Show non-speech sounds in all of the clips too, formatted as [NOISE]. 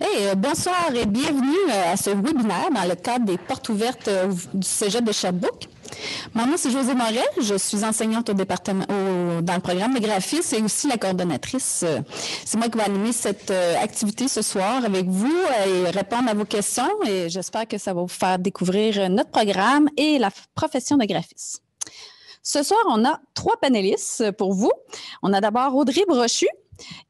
Hey, euh, bonsoir et bienvenue euh, à ce webinaire dans le cadre des portes ouvertes euh, du Cégep de Sherbrooke. Mon nom, c'est José Morel. Je suis enseignante au département, dans le programme de graphisme et aussi la coordonnatrice. C'est moi qui vais animer cette activité ce soir avec vous et répondre à vos questions. Et j'espère que ça va vous faire découvrir notre programme et la profession de graphiste. Ce soir, on a trois panélistes pour vous. On a d'abord Audrey Brochu,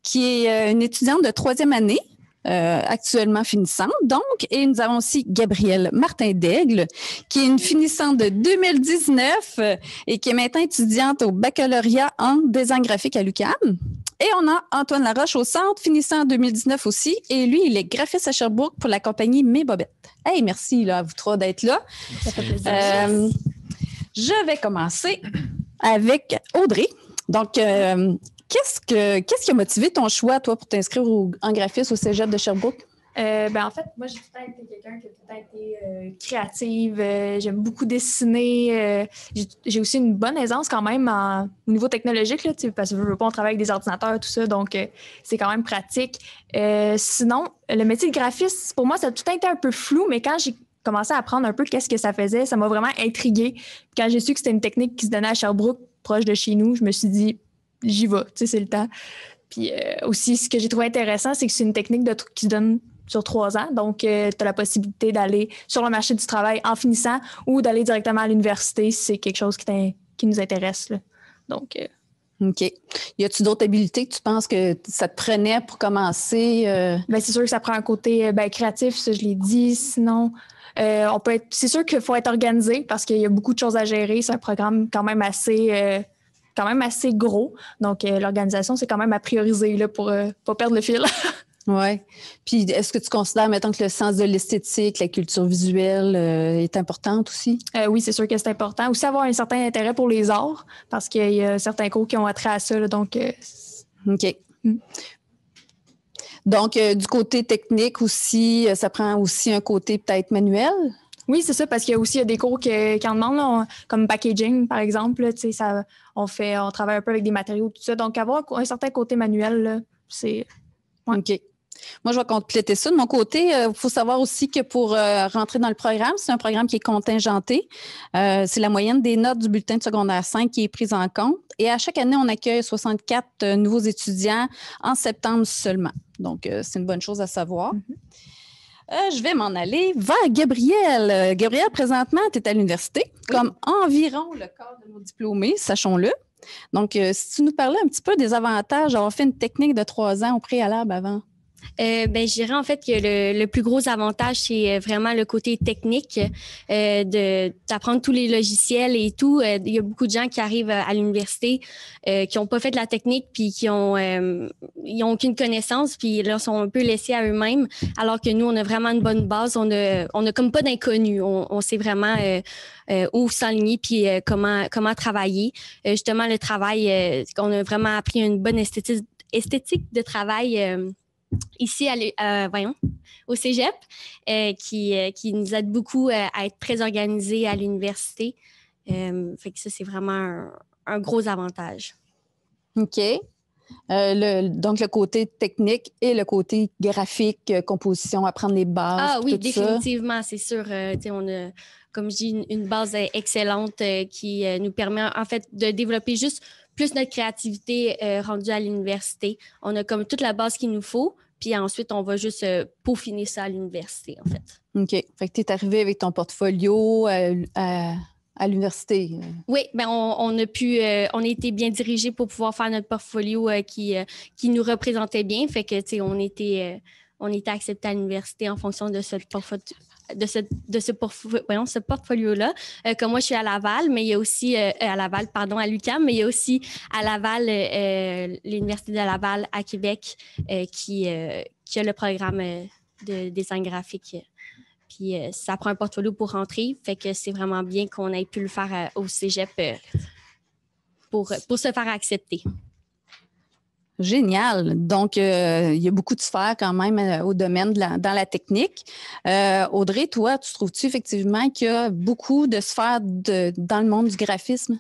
qui est euh, une étudiante de troisième année. Euh, actuellement finissante, donc. Et nous avons aussi Gabrielle Martin-Daigle, qui est une finissante de 2019 euh, et qui est maintenant étudiante au baccalauréat en design graphique à l'Ucam Et on a Antoine Laroche au centre, finissant en 2019 aussi. Et lui, il est graphiste à Sherbrooke pour la compagnie Mes Bobettes. Hey, merci là, à vous trois d'être là. Ça fait plaisir. je vais commencer avec Audrey. Donc, Qu'est-ce, que, qu'est-ce qui a motivé ton choix, toi, pour t'inscrire en graphiste au cégep de Sherbrooke? Euh, ben en fait, moi, j'ai tout le temps été quelqu'un qui a tout le été euh, créative. Euh, j'aime beaucoup dessiner. J'ai, aussi une bonne aisance quand même au niveau technologique, là, parce que je veux pas, on travaille avec des ordinateurs, et tout ça, donc c'est quand même pratique. sinon, le métier de graphiste, pour moi, ça a tout le temps été un peu flou, mais quand j'ai commencé à apprendre un peu qu'est-ce que ça faisait, ça m'a vraiment intriguée. Quand j'ai su que c'était une technique qui se donnait à Sherbrooke, proche de chez nous, je me suis dit, j'y vais, tu sais, c'est le temps. Puis euh, aussi, ce que j'ai trouvé intéressant, c'est que c'est une technique de, qui se donne sur trois ans. Donc, euh, tu as la possibilité d'aller sur le marché du travail en finissant ou d'aller directement à l'université si c'est quelque chose qui, nous intéresse. Donc, euh, OK. Y a-tu d'autres habiletés que tu penses que ça te prenait pour commencer? Bien, c'est sûr que ça prend un côté ben, créatif, ça je l'ai dit. Sinon, on peut être. C'est sûr qu'il faut être organisé parce qu'il y a beaucoup de choses à gérer. C'est un programme quand même assez quand même assez gros. Donc, euh, l'organisation, c'est quand même à prioriser là, pour ne euh, pas perdre le fil. [LAUGHS] oui. Puis, est-ce que tu considères, mettons, que le sens de l'esthétique, la culture visuelle euh, est importante aussi? oui, c'est sûr que c'est important. Aussi, avoir un certain intérêt pour les arts, parce qu'il y a certains cours qui ont attrait à ça. donc, OK. Mm. Donc, du côté technique aussi, ça prend aussi un côté peut-être manuel? Oui, c'est ça, parce qu'il y a aussi des cours qui, en demandent, comme packaging, par exemple. ça, on, fait, on travaille un peu avec des matériaux, tout ça. Donc, avoir un certain côté manuel, c'est. OK. Moi, je vais compléter ça. De mon côté, euh, il faut savoir aussi que pour euh, rentrer dans le programme, c'est un programme qui est contingenté. Euh, c'est la moyenne des notes du bulletin de secondaire 5 qui est prise en compte. Et à chaque année, on accueille 64 nouveaux étudiants en septembre seulement. Donc, c'est une bonne chose à savoir. Mm-hmm. Euh, je vais m'en aller vers Gabriel. Euh, Gabriel, présentement, tu es à l'université, comme environ le corps de nos diplômés, sachons-le. Donc, euh, si tu nous parlais un petit peu des avantages d'avoir fait une technique de trois ans au préalable avant. Euh, ben, je dirais en fait que le, plus gros avantage, c'est euh, vraiment le côté technique, euh, de d'apprendre tous les logiciels et tout. Euh, il y a beaucoup de gens qui arrivent à l'université qui n'ont pas fait de la technique puis qui ont, ils ont aucune connaissance puis là sont un peu laissés à eux-mêmes. Alors que nous, on a vraiment une bonne base. On a, on a comme pas d'inconnu. On, on, sait vraiment où s'aligner puis comment comment travailler. justement, le travail, on a vraiment appris une bonne esthétique, esthétique de travail ici euh, voyons, au Cégep, euh, qui, euh, qui, nous aide beaucoup à être très organisés à l'université. fait que ça, c'est vraiment un, gros avantage. OK. donc, le côté technique et le côté graphique, composition, apprendre les bases. Ah oui, définitivement, c'est sûr. on a, comme je dis, une, base excellente qui nous permet en fait de développer juste plus notre créativité rendue à l'université. On a comme toute la base qu'il nous faut, puis ensuite, on va juste euh, peaufiner ça à l'université, en fait. OK. Fait que tu es arrivé avec ton portfolio euh, à, l'université. Euh. Oui, Bien, on, a pu, on a été bien dirigé pour pouvoir faire notre portfolio qui, qui nous représentait bien. Fait que, tu sais, on était on était accepté à l'université en fonction de ce portfolio, de ce, de ce, portfolio-là. Euh, comme moi, je suis à Laval, mais il y a aussi, euh, à Laval, pardon, à lucam mais il y a aussi à Laval, euh, l'Université de Laval à Québec qui, qui a le programme de design graphique. Puis ça prend un portfolio pour rentrer, fait que c'est vraiment bien qu'on ait pu le faire au cégep pour, pour se faire accepter. Génial. Donc, euh, il y a beaucoup de sphères quand même euh, au domaine de la, dans la technique. Euh, Audrey, toi, tu trouves-tu effectivement qu'il y a beaucoup de sphères de, dans le monde du graphisme?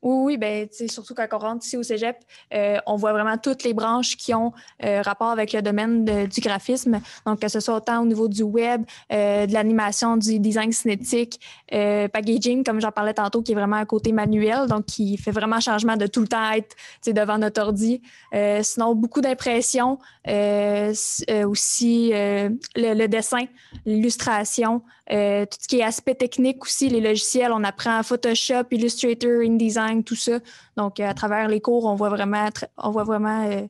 Oui, oui, ben, surtout quand on rentre ici au Cégep, euh, on voit vraiment toutes les branches qui ont euh, rapport avec le domaine du graphisme. Donc, que ce soit autant au niveau du web, euh, de l'animation, du design cinétique, packaging, comme j'en parlais tantôt, qui est vraiment à côté manuel, donc qui fait vraiment changement de tout le temps être devant notre ordi. sinon, beaucoup d'impressions, aussi le, dessin, l'illustration, tout ce qui est aspect technique aussi, les logiciels. On apprend Photoshop, Illustrator, InDesign tout ça. Donc, euh, à travers les cours, on voit vraiment, on voit vraiment euh,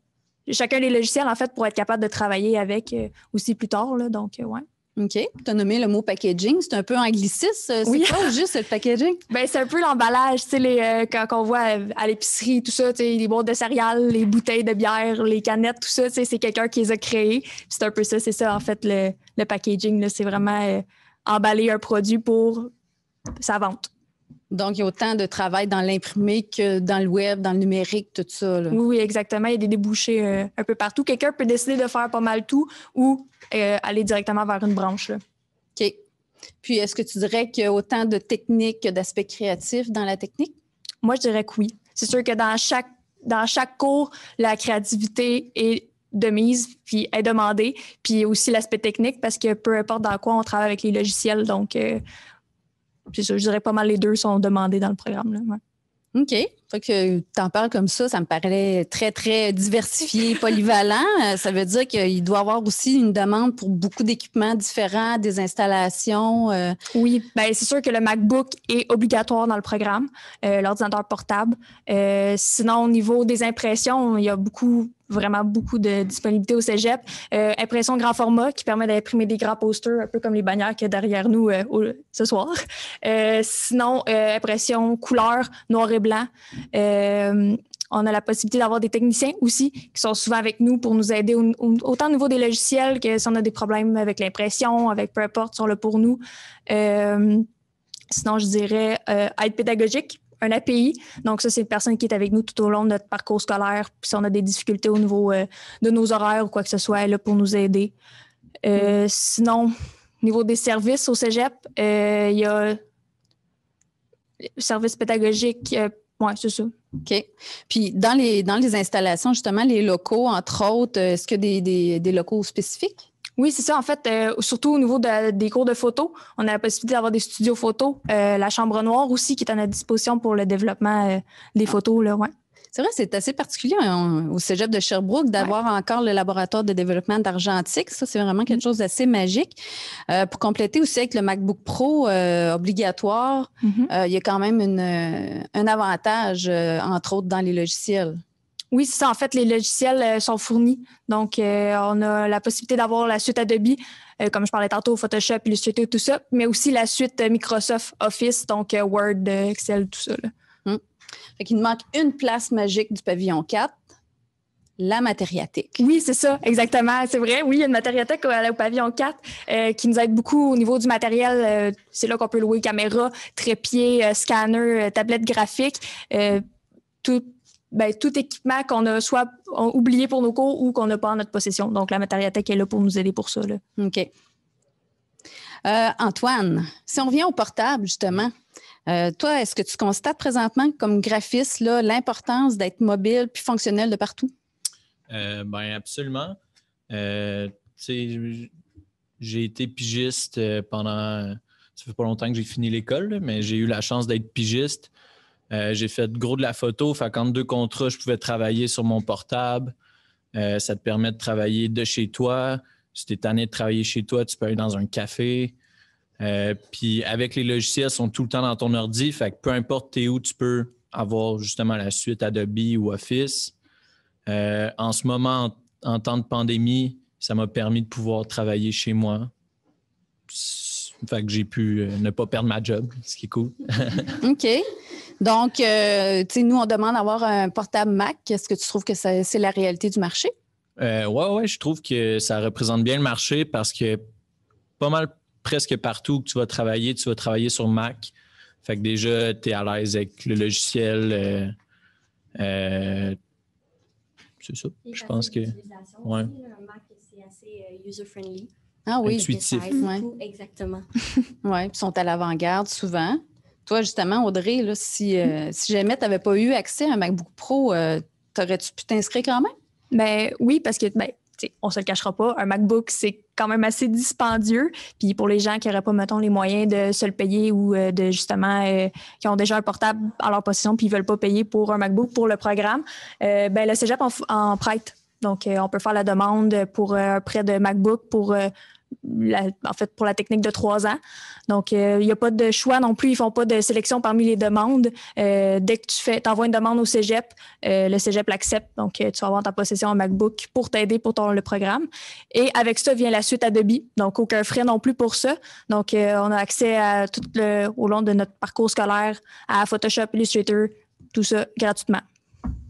chacun des logiciels, en fait, pour être capable de travailler avec euh, aussi plus tard. donc, ouais. OK. Tu as nommé le mot packaging. C'est un peu angliciste. C'est pas juste le packaging? [LAUGHS] ben, c'est un peu l'emballage. Tu les, quand, on voit à, l'épicerie, tout ça, tu sais, les boîtes de céréales, les bouteilles de bière, les canettes, tout ça, c'est quelqu'un qui les a créés. C'est un peu ça, c'est ça, en fait, le, le packaging. C'est vraiment emballer un produit pour sa vente. Donc, il y a autant de travail dans l'imprimé que dans le web, dans le numérique, tout ça. Oui, exactement. Il y a des débouchés euh, un peu partout. Quelqu'un peut décider de faire pas mal tout ou euh, aller directement vers une branche. OK. Puis, est-ce que tu dirais qu'il y a autant de techniques que d'aspects créatifs dans la technique? Moi, je dirais que oui. C'est sûr que dans chaque, dans chaque cours, la créativité est de mise, puis est demandée, puis aussi l'aspect technique, parce que peu importe dans quoi on travaille avec les logiciels, donc euh, je, je, dirais pas mal les deux sont demandés dans le programme. Là, OK. Fait que parles comme ça, ça me paraît très, très diversifié, [LAUGHS] polyvalent. ça veut dire qu'il doit y avoir aussi une demande pour beaucoup d'équipements différents, des installations. Euh. Oui, bien, c'est sûr que le MacBook est obligatoire dans le programme, euh, l'ordinateur portable. Euh, sinon, au niveau des impressions, il y a beaucoup vraiment beaucoup de disponibilité au cégep. Euh, impression grand format qui permet d'imprimer des grands posters, un peu comme les bannières qu'il y derrière nous euh, ce soir. Euh, sinon, impression couleur, noir et blanc. on a la possibilité d'avoir des techniciens aussi qui sont souvent avec nous pour nous aider autant au niveau des logiciels que si on a des problèmes avec l'impression, avec peu importe, sur le pour nous. sinon, je dirais aide pédagogique un API. Donc, ça, c'est une personne qui est avec nous tout au long de notre parcours scolaire. Puis si on a des difficultés au niveau euh, de nos horaires ou quoi que ce soit, elle est là pour nous aider. Euh, sinon, au niveau des services au Cégep, euh, il y a service pédagogique. oui, c'est ça. OK. Puis dans les, dans les installations, justement, les locaux, entre autres, est-ce que des, des, des locaux spécifiques? Oui, c'est ça. En fait, euh, surtout au niveau des cours de photo, on a la possibilité d'avoir des studios photo. Euh, la chambre noire aussi, qui est à notre disposition pour le développement euh, des ah. photos. Là, ouais. C'est vrai, c'est assez particulier hein, au cégep de Sherbrooke d'avoir encore le laboratoire de développement d'argentique. Ça, c'est vraiment quelque mm-hmm. chose d'assez magique. pour compléter aussi avec le MacBook Pro obligatoire, mm-hmm. il y a quand même un avantage, entre autres, dans les logiciels. Oui, c'est ça. En fait, les logiciels euh, sont fournis. Donc, euh, on a la possibilité d'avoir la suite Adobe, euh, comme je parlais tantôt, Photoshop, Illustrator, tout ça, mais aussi la suite Microsoft Office, donc Word, Excel, tout ça. Hum. Il nous manque une place magique du pavillon 4, la matériatique. Oui, c'est ça, exactement. C'est vrai, oui, il y a une matériatique au pavillon 4 qui nous aide beaucoup au niveau du matériel. c'est là qu'on peut louer caméra, trépied, scanner, tablette graphique. tout, ben, tout équipement qu'on a soit euh, oublié pour nos cours ou qu'on n'a pas en notre possession. Donc, la matériathèque est là pour nous aider pour ça. OK. Euh, Antoine, si on revient au portable, justement, euh, toi, est-ce que tu constates présentement, comme graphiste, l'importance d'être mobile puis fonctionnel de partout? Euh, ben absolument. j'ai été pigiste pendant. Ça fait pas longtemps que j'ai fini l'école, mais j'ai eu la chance d'être pigiste euh, j'ai fait gros de la photo. Fait qu'entre deux contrats, je pouvais travailler sur mon portable. Euh, ça te permet de travailler de chez toi. Si tu es tanné de travailler chez toi, tu peux aller dans un café. Euh, puis avec les logiciels, ils sont tout le temps dans ton ordi. Fait que peu importe où, tu peux avoir justement la suite Adobe ou Office. en ce moment, en, temps de pandémie, ça m'a permis de pouvoir travailler chez moi. Fait que j'ai pu ne pas perdre ma job, ce qui est cool. [LAUGHS] OK. Donc, euh, tu sais, nous, on demande d'avoir un portable Mac. Est-ce que tu trouves que c'est la réalité du marché? Euh, oui, ouais, je trouve que ça représente bien le marché parce que pas mal, presque partout où tu vas travailler, tu vas travailler sur Mac. Fait que déjà, tu es à l'aise avec le logiciel. Euh, euh, c'est ça. je pense que. Ouais. Mac, c'est assez user-friendly. Ah oui, intuitif. exactement. [LAUGHS] oui, ils sont à l'avant-garde souvent. Toi, justement, Audrey, euh, mm. si, jamais tu n'avais pas eu accès à un MacBook Pro, euh, t'aurais-tu pu t'inscrire quand même? Mais ben, oui, parce que ben, on se le cachera pas, un MacBook, c'est quand même assez dispendieux. Puis pour les gens qui n'auraient pas, mettons, les moyens de se le payer ou euh, de justement, qui ont déjà un portable à leur possession puis ne veulent pas payer pour un MacBook pour le programme, ben le cégep en, en prête. Donc, on peut faire la demande pour un prêt de MacBook pour en fait, pour la technique de trois ans. Donc, il euh, n'y a pas de choix non plus. Ils ne font pas de sélection parmi les demandes. Euh, dès que tu fais, envoies une demande au cégep, euh, le cégep l'accepte. Donc, tu vas avoir ta possession un MacBook pour t'aider pour ton, le programme. Et avec ça vient la suite Adobe. Donc, aucun frais non plus pour ça. Donc, on a accès à tout le, au long de notre parcours scolaire à Photoshop, Illustrator, tout ça gratuitement.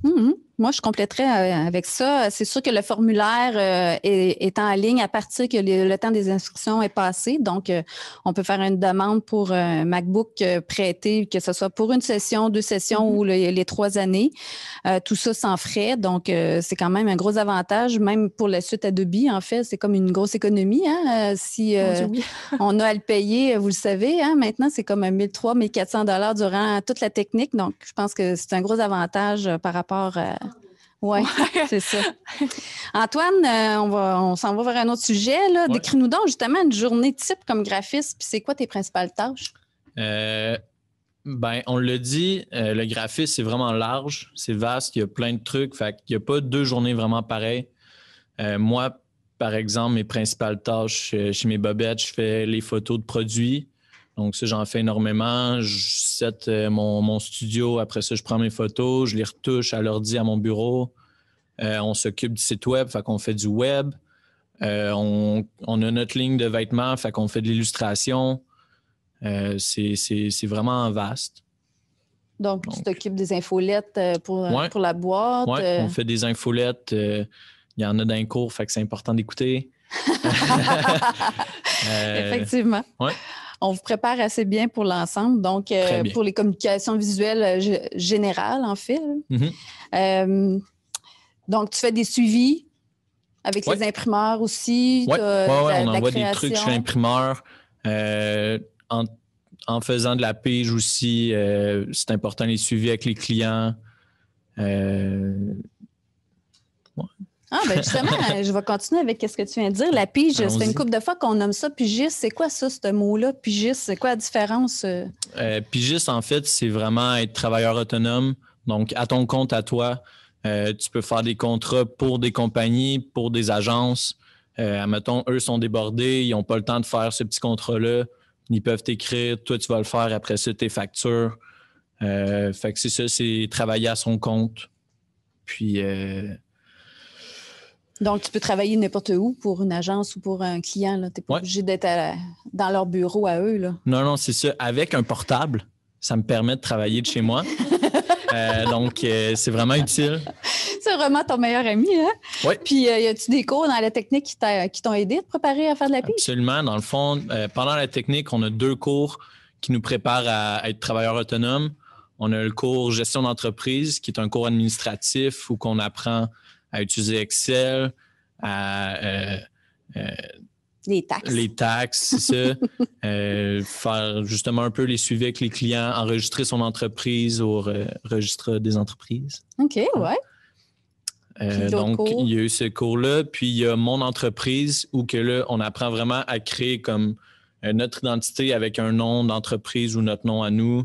Mm-hmm. Moi, je compléterais euh, avec ça. C'est sûr que le formulaire euh, est, en ligne à partir que le, temps des instructions est passé. Donc, euh, on peut faire une demande pour un MacBook prêté, que ce soit pour une session, deux sessions mm-hmm. ou les trois années. tout ça sans frais. Donc, c'est quand même un gros avantage, même pour la suite Adobe. En fait, c'est comme une grosse économie. Hein. si [LAUGHS] on a à le payer, vous le savez, hein. maintenant, c'est comme 1300, 1400 dollars durant toute la technique. Donc, je pense que c'est un gros avantage par rapport à oui, [LAUGHS] c'est ça. [LAUGHS] Antoine, euh, on, va, on s'en va vers un autre sujet. Là. Décris-nous donc justement une journée type comme graphiste, puis c'est quoi tes principales tâches? Euh, ben, on euh, le dit, le graphisme, c'est vraiment large, c'est vaste, il y a plein de trucs. Fait qu'il n'y a pas deux journées vraiment pareilles. Euh, moi, par exemple, mes principales tâches chez mes bobettes, je fais les photos de produits. Donc, ça, j'en fais énormément. Je set euh, mon, studio. Après ça, je prends mes photos, je les retouche à l'ordi à mon bureau. Euh, on s'occupe du site web, fait qu'on fait du web. Euh, on, a notre ligne de vêtements, fait qu'on fait de l'illustration. c'est vraiment vaste. Donc, tu t'occupes des infolettes pour, pour la boîte. Oui, on fait des infolettes. Il y en a d'un cours, fait que c'est important d'écouter. [LAUGHS] [LAUGHS] Effectivement on vous prépare assez bien pour l'ensemble. Donc, euh, pour les communications visuelles euh, générales, en fait. Mm-hmm. Euh, donc, tu fais des suivis avec les imprimeurs aussi. Oui, on envoie des trucs chez l'imprimeur. En, faisant de la pige aussi, c'est important les suivis avec les clients. Ah, ben justement, [LAUGHS] euh, je vais continuer avec ce que tu viens de dire. La pige, c'est une couple de fois qu'on nomme ça pigiste. C'est quoi ça, ce mot-là, pigiste? C'est quoi la différence? Euh, euh pigiste, en fait, c'est vraiment être travailleur autonome. Donc, à ton compte, à toi, euh, tu peux faire des contrats pour des compagnies, pour des agences. Euh, admettons, eux sont débordés, ils n'ont pas le temps de faire ce petit contrat-là. Ils peuvent t'écrire, toi, tu vas le faire après ça, tes factures. fait que c'est ça, c'est travailler à son compte. Puis, donc, tu peux travailler n'importe où pour une agence ou pour un client. Tu n'es pas obligé d'être dans leur bureau à eux. Là. Non, non, c'est ça. Avec un portable, ça me permet de travailler de chez moi. [LAUGHS] Euh, donc, euh, c'est vraiment utile. C'est vraiment ton meilleur ami. Hein? Oui. Puis, euh, y a-tu des cours dans la technique qui, t'ont aidé à te préparer à faire de la piste? Absolument. Dans le fond, pendant la technique, on a deux cours qui nous préparent à, être travailleur autonome. On a le cours gestion d'entreprise, qui est un cours administratif où qu'on apprend à utiliser Excel, à euh, euh, les taxes. Les c'est ça. [LAUGHS] Euh, faire justement un peu les suivis avec les clients, enregistrer son entreprise au registre des entreprises. OK, ah. ouais. donc, il y a eu ce cours-là. Puis, il y a mon entreprise où que là, on apprend vraiment à créer comme notre identité avec un nom d'entreprise ou notre nom à nous,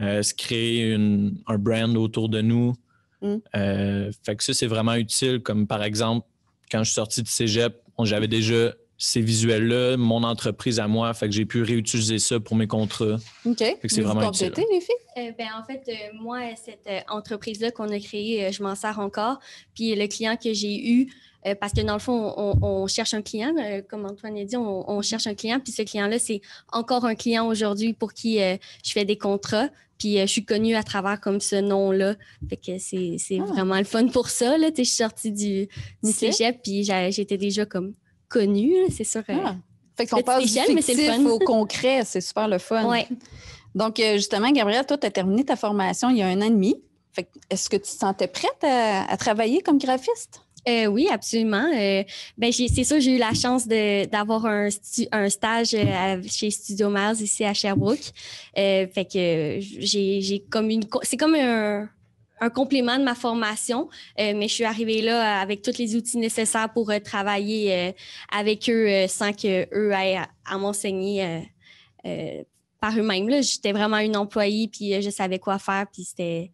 se créer un brand autour de nous, Mm. Euh, fait que ça, c'est vraiment utile. Comme par exemple, quand je suis sorti de cégep, j'avais déjà ces visuels-là, mon entreprise à moi, fait que j'ai pu réutiliser ça pour mes contrats. OK. c'est vraiment utile. Euh, ben, en fait, euh, moi, cette entreprise-là qu'on a créée, je m'en sers encore. Puis le client que j'ai eu, euh, parce que dans le fond, on, cherche un client, euh, comme Antoine a dit, on, cherche un client, puis ce client-là, c'est encore un client aujourd'hui pour qui euh, je fais des contrats, puis je suis connue à travers comme ce nom-là. Fait que c'est, ah. vraiment le fun pour ça. Là. Je suis sortie du, du cégep, puis j'étais déjà comme connue, c'est sûr. Ah. Fait qu'on du c'est au concret, c'est super le fun. Donc, justement, Gabrielle, toi, tu as terminé ta formation il y a un an et demi. est-ce que tu te sentais prête à travailler comme graphiste? Euh, oui, absolument. Euh, ben, c'est sûr, j'ai eu la chance d'avoir un, stage euh, chez Studio Mars ici à Sherbrooke. fait que j'ai comme une. C'est comme un, complément de ma formation, mais je suis arrivée là avec tous les outils nécessaires pour travailler avec eux sans qu'eux aillent à, m'enseigner par eux-mêmes. J'étais vraiment une employée, puis je savais quoi faire, puis c'était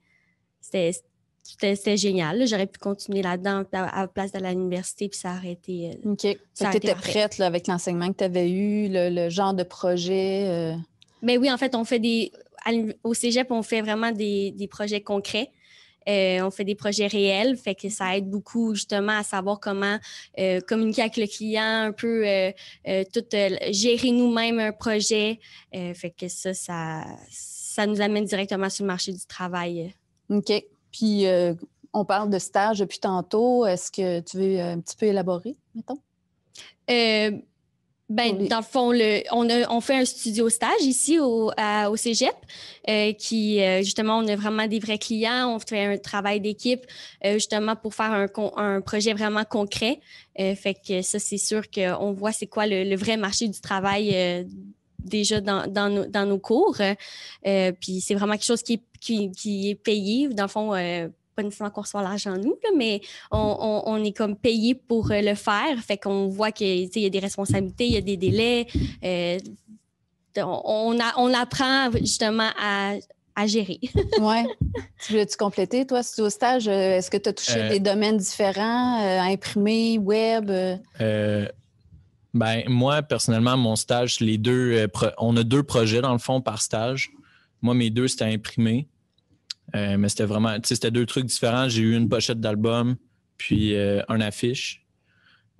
c'était génial. J'aurais pu continuer là-dedans à la place de l'université, puis ça a arrêté. Euh, OK. Tu étais prête avec l'enseignement que tu avais eu, le, genre de projet? Mais euh? ben oui, en fait, on fait des. Au cégep, on fait vraiment des, projets concrets. Euh, on fait des projets réels, fait que ça aide beaucoup justement à savoir comment communiquer avec le client, un peu tout gérer nous-mêmes un projet. fait que ça, ça, ça nous amène directement sur le marché du travail. OK. Puis, euh, on parle de stage depuis tantôt. Est-ce que tu veux euh, un petit peu élaborer, mettons? Euh, ben, dans le fond, le, on, on, fait un studio stage ici au, au Cégep, euh, qui, justement, on a vraiment des vrais clients. On fait un travail d'équipe, justement, pour faire un, un projet vraiment concret. fait que ça, c'est sûr qu'on voit c'est quoi le, vrai marché du travail déjà dans, dans, nos, dans nos cours. Euh, puis c'est vraiment quelque chose qui est, qui, qui est payé, dans le fond. Euh, pas nécessairement qu'on reçoit l'argent nous, mais on, on, on, est comme payé pour euh, le faire. Fait qu'on voit qu'il y a des responsabilités, il y a des délais. on, a, on, apprend justement à, à gérer. [LAUGHS] oui. Tu veux tu compléter, toi, si tu au stage? Est-ce que tu as touché des domaines différents, euh, imprimés, web? Ben, moi, personnellement, mon stage, les deux, euh, on a deux projets dans le fond par stage. Moi, mes deux, c'était imprimé. Euh, mais c'était vraiment, tu sais, c'était deux trucs différents. J'ai eu une pochette d'album, puis euh, un affiche.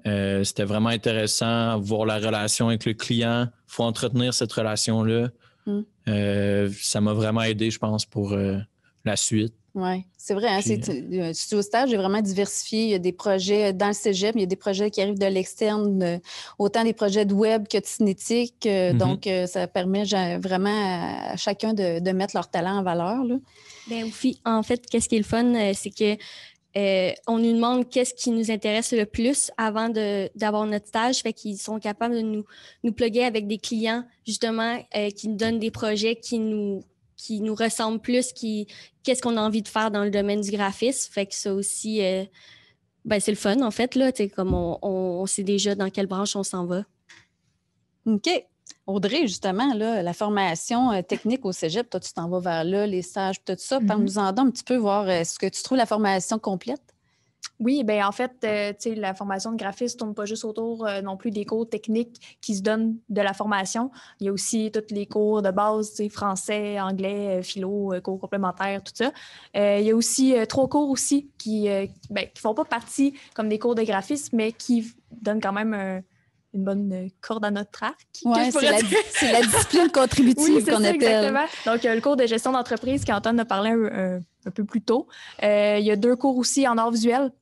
Euh, c'était vraiment intéressant voir la relation avec le client. Il faut entretenir cette relation-là. Mm. ça m'a vraiment aidé, je pense, pour la suite. Oui, c'est vrai. Hein, c'est Puis, euh Studio Stage est vraiment diversifié. Il y a des projets dans le cégep, il y a des projets qui arrivent de l'externe, euh, autant des projets de web que de cinétique. Euh, mm-hmm. Donc, ça permet vraiment à, chacun de, mettre leur talent en valeur. Là. Bien, Oufi, en fait, qu'est-ce qui est le fun, c'est que on nous demande qu'est-ce qui nous intéresse le plus avant d'avoir notre stage. Fait qu'ils sont capables de nous, nous plugger avec des clients, justement, qui nous donnent des projets qui nous qui nous ressemble plus, qui qu'est-ce qu'on a envie de faire dans le domaine du graphisme. Fait que ça aussi, euh, ben c'est le fun en fait. Là, comme on, on, sait déjà dans quelle branche on s'en va. OK. Audrey, justement, là, la formation euh, technique au Cégep, toi, tu t'en vas vers là, les stages, tout ça. Mm-hmm. Parle-nous-en donne un petit peu, voir euh, est-ce que tu trouves la formation complète? Oui, ben en fait, euh, la formation de graphiste ne tourne pas juste autour euh, non plus des cours techniques qui se donnent de la formation. Il y a aussi toutes les cours de base, français, anglais, euh, philo, cours complémentaires, tout ça. il y a aussi trois cours aussi qui ne ben, font pas partie comme des cours de graphisme, mais qui donnent quand même un, une bonne euh, corde à notre arc. c'est la, discipline [LAUGHS] contributive qu'on appelle. Exactement. Donc, le cours de gestion d'entreprise qu'Antoine a parlé un, un, peu plus tôt. Euh, il y a deux cours aussi en art visuel,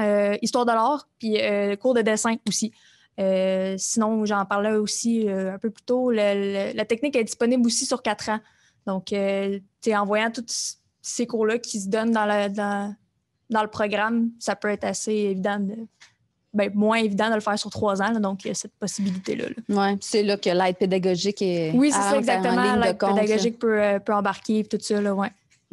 euh, histoire de l'art, puis le cours de dessin aussi. sinon, j'en parlais aussi un peu plus tôt, la technique est disponible aussi sur quatre ans. Donc, tu es en voyant tous ces cours-là qui se donnent dans, dans le programme, ça peut être assez évident de ben, moins évident de le faire sur trois ans. donc, il y a cette possibilité-là. Oui, c'est là que l'aide pédagogique est. Oui, c'est ça, exactement. L'aide pédagogique peut, euh, peut, embarquer tout ça. Là, OK.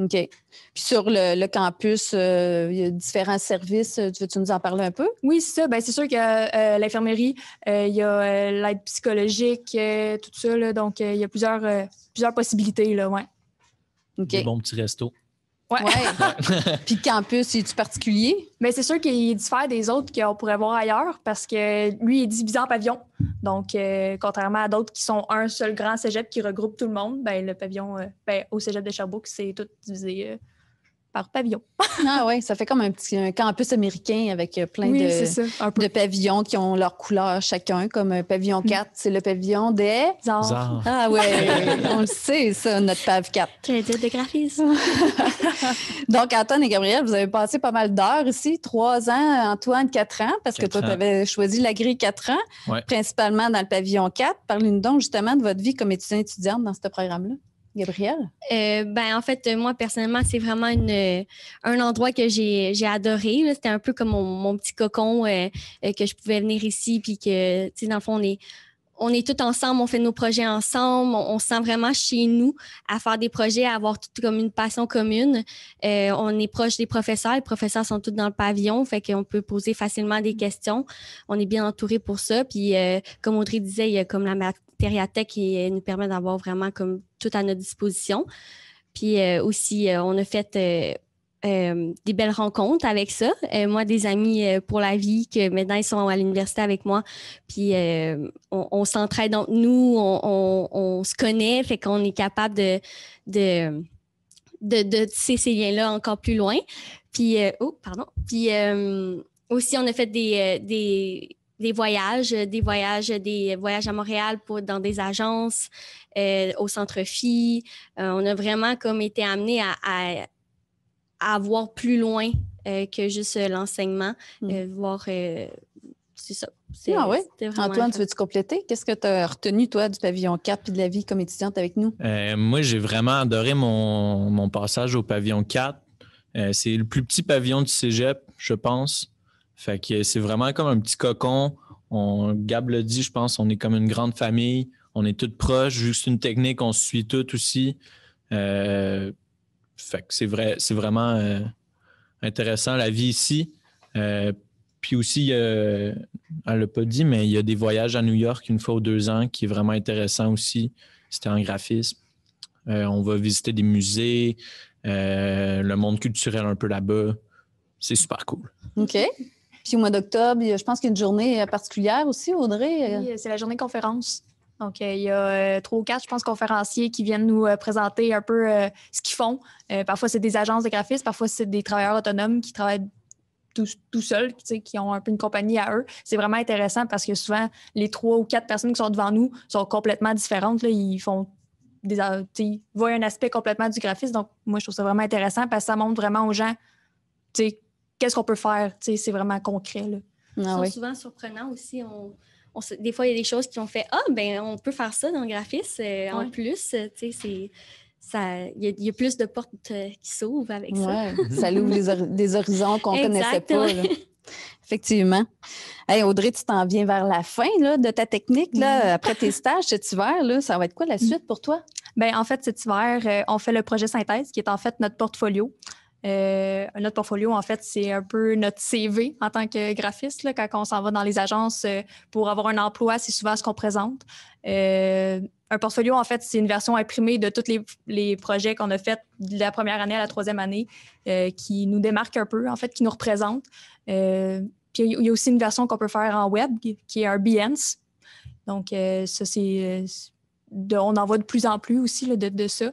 Puis sur le, campus, euh, il y a différents services. Euh, tu Veux-tu nous en parler un peu? Oui, c'est ça. Bien, c'est sûr que l'infirmerie, il y a l'aide psychologique, tout ça. Là, donc, il y a plusieurs, plusieurs possibilités. Là, ouais. OK. Des bons [LAUGHS] Ouais. Puis campus, est tu particulier? Mais c'est sûr qu'il est diffère des autres qu'on pourrait voir ailleurs parce que lui, il est divisé en pavillons. Donc, euh, contrairement à d'autres qui sont un seul grand cégep qui regroupe tout le monde, ben, le pavillon euh, ben, au cégep de Sherbrooke, c'est tout divisé euh, pavillon. ah oui, ça fait comme un petit campus américain avec euh, plein de, de, pavillons qui ont leur couleur chacun, comme un pavillon 4, mm. c'est le pavillon des Ah oui, [LAUGHS] on le sait, ça, notre pav 4. Crédit de graphisme. [LAUGHS] Donc, Antoine et Gabriel, vous avez passé pas mal d'heures ici, trois ans, Antoine, quatre ans, parce que toi, tu avais choisi la grille quatre ans, principalement dans le pavillon 4. Parlez-nous donc justement de votre vie comme étudiant-étudiante dans ce programme-là. Gabrielle? Euh, ben, en fait, moi, personnellement, c'est vraiment une, euh, un endroit que j'ai, adoré. C'était un peu comme mon, petit cocon euh, que je pouvais venir ici, puis que, tu sais, dans le fond, on est on est tous ensemble, on fait nos projets ensemble, on, se sent vraiment chez nous à faire des projets, à avoir tout comme une passion commune. on est proche des professeurs, les professeurs sont tous dans le pavillon, fait qu'on peut poser facilement des questions. On est bien entouré pour ça. Puis comme Audrey disait, il y a comme la, matière et euh, nous permet d'avoir vraiment comme tout à notre disposition. Puis euh, aussi, euh, on a fait des belles rencontres avec ça. moi, des amis pour la vie que maintenant ils sont à l'université avec moi. Puis on, s'entraide donc nous, on, se connaît, fait qu'on est capable de, de, de, de ces liens-là encore plus loin. Puis, oh, pardon. Puis aussi, on a fait des des voyages, euh, des voyages, euh, des voyages à Montréal pour, dans des agences, euh, au centre fille on a vraiment comme été amené à, à, voir plus loin que juste l'enseignement, hmm. voir. c'est ça. Ah Antoine, tu veux-tu compléter? Qu'est-ce que tu as retenu, toi, du pavillon 4 et de la vie comme étudiante avec nous? moi, j'ai vraiment adoré mon, mon, passage au pavillon 4. c'est le plus petit pavillon du cégep, je pense. Fait que c'est vraiment comme un petit cocon. On, Gab l'a dit, je pense, on est comme une grande famille. On est toutes proches. Juste une technique, on se suit toutes aussi. Euh, fait que c'est vrai, c'est vraiment euh, intéressant la vie ici. Euh, puis aussi, elle ne l'a pas dit, mais il y a des voyages à New York une fois ou deux ans qui est vraiment intéressant aussi. C'était en graphisme. on va visiter des musées, le monde culturel un peu là-bas. C'est super cool. OK. Puis au mois d'octobre, je pense qu'il y a une journée particulière aussi, Audrey. Oui, euh, c'est la journée conférence. Donc, euh, il y a euh, trois ou quatre, je pense, conférenciers qui viennent nous présenter un peu ce qu'ils font. parfois, c'est des agences de graphistes, parfois, c'est des travailleurs autonomes qui travaillent tout, tout seuls, qui ont un peu une compagnie à eux. C'est vraiment intéressant parce que souvent, les trois ou quatre personnes qui sont devant nous sont complètement différentes. Ils font des, ils voient un aspect complètement du graphisme. Donc, moi, je trouve ça vraiment intéressant parce que ça montre vraiment aux gens qu'est-ce qu'on peut faire? C'est vraiment concret. Là. Ah souvent surprenant aussi. On, des fois, il y a des choses qui ont fait Ah, ben on peut faire ça dans le graphisme en plus. Il y, a plus de portes euh, qui s'ouvrent avec ça. [LAUGHS] ça ouvre des, horizons qu'on ne connaissait pas. Effectivement. Audrey, tu t'en viens vers la fin de ta technique. Là, Après tes stages cet hiver, ça va être quoi la suite pour toi? Bien, en fait, cet hiver, euh, on fait le projet synthèse qui est en fait notre portfolio. Euh, notre portfolio, en fait, c'est un peu notre CV en tant que graphiste. quand on s'en va dans les agences euh, pour avoir un emploi, c'est souvent ce qu'on présente. Euh, un portfolio, en fait, c'est une version imprimée de tous les, projets qu'on a faits de la première année à la troisième année euh, qui nous démarque un peu, en fait, qui nous représente. puis il y a aussi une version qu'on peut faire en web qui est un BNS Donc, ça, c'est. on en voit de plus en plus aussi le de, de, ça.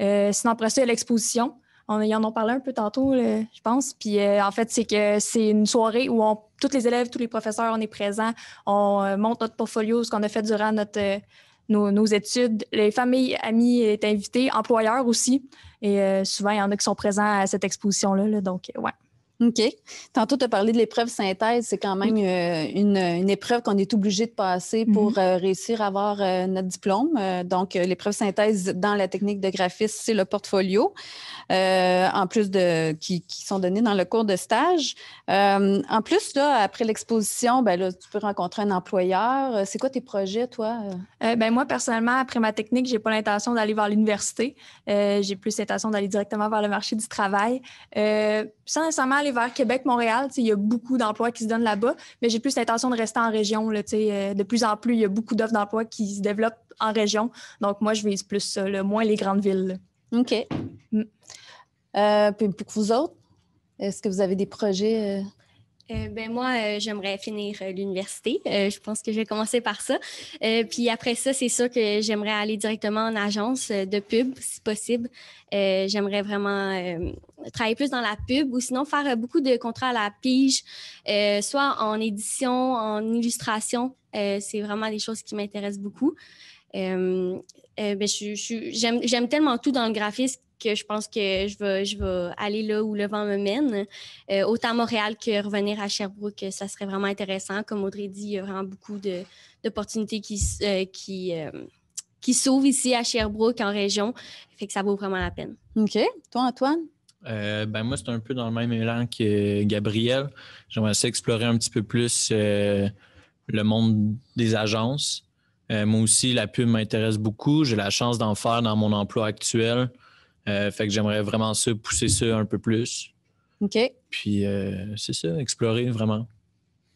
sinon, après ça, il y a l'exposition. On, y en a parlé un peu tantôt, je pense. Puis euh, en fait, c'est que c'est une soirée où on, tous les élèves, tous les professeurs, on est présents, on euh, monte notre portfolio, ce qu'on a fait durant notre, euh, nos, études. Les familles, amis est invités, employeurs aussi. Et souvent, il y en a qui sont présents à cette exposition-là. Là, donc, ouais. OK. Tantôt, tu as parlé de l'épreuve synthèse. C'est quand même euh, une, épreuve qu'on est obligé de passer mm-hmm. pour euh, réussir à avoir euh, notre diplôme. donc, l'épreuve synthèse dans la technique de graphisme, c'est le portfolio, en plus de qui, qui, sont donnés dans le cours de stage. en plus, là, après l'exposition, ben, là, tu peux rencontrer un employeur. C'est quoi tes projets, toi? ben, moi, personnellement, après ma technique, j'ai pas l'intention d'aller vers l'université. j'ai plus l'intention d'aller directement vers le marché du travail. sans nécessairement aller vers Québec, Montréal, il y a beaucoup d'emplois qui se donnent là-bas, mais j'ai plus l'intention de rester en région. Là, euh, de plus en plus, il y a beaucoup d'offres d'emploi qui se développent en région. Donc, moi, je vise plus ça, moins les grandes villes. OK. Mm. Euh, puis pour vous autres, est-ce que vous avez des projets euh, euh, ben moi, euh, j'aimerais finir euh, l'université. je pense que je vais commencer par ça. puis après ça, c'est sûr que j'aimerais aller directement en agence de pub, si possible. j'aimerais vraiment travailler plus dans la pub ou sinon faire beaucoup de contrats à la pige, soit en édition, en illustration. c'est vraiment des choses qui m'intéressent beaucoup. Ben, j'aime tellement tout dans le graphisme que je pense que je vais, je vais aller là où le vent me mène. Euh, autant Montréal que revenir à Sherbrooke, ça serait vraiment intéressant. Comme Audrey dit, il y a vraiment beaucoup d'opportunités qui, euh, qui, euh, qui s'ouvrent ici à Sherbrooke, en région. Fait que ça vaut vraiment la peine. OK. Toi, Antoine? ben moi, c'est un peu dans le même élan que Gabriel. J'aimerais essayer explorer un petit peu plus le monde des agences. moi aussi, la pub m'intéresse beaucoup. J'ai la chance d'en faire dans mon emploi actuel. Euh, fait que j'aimerais vraiment ça, pousser ça un peu plus. OK. Puis euh, c'est ça, explorer vraiment.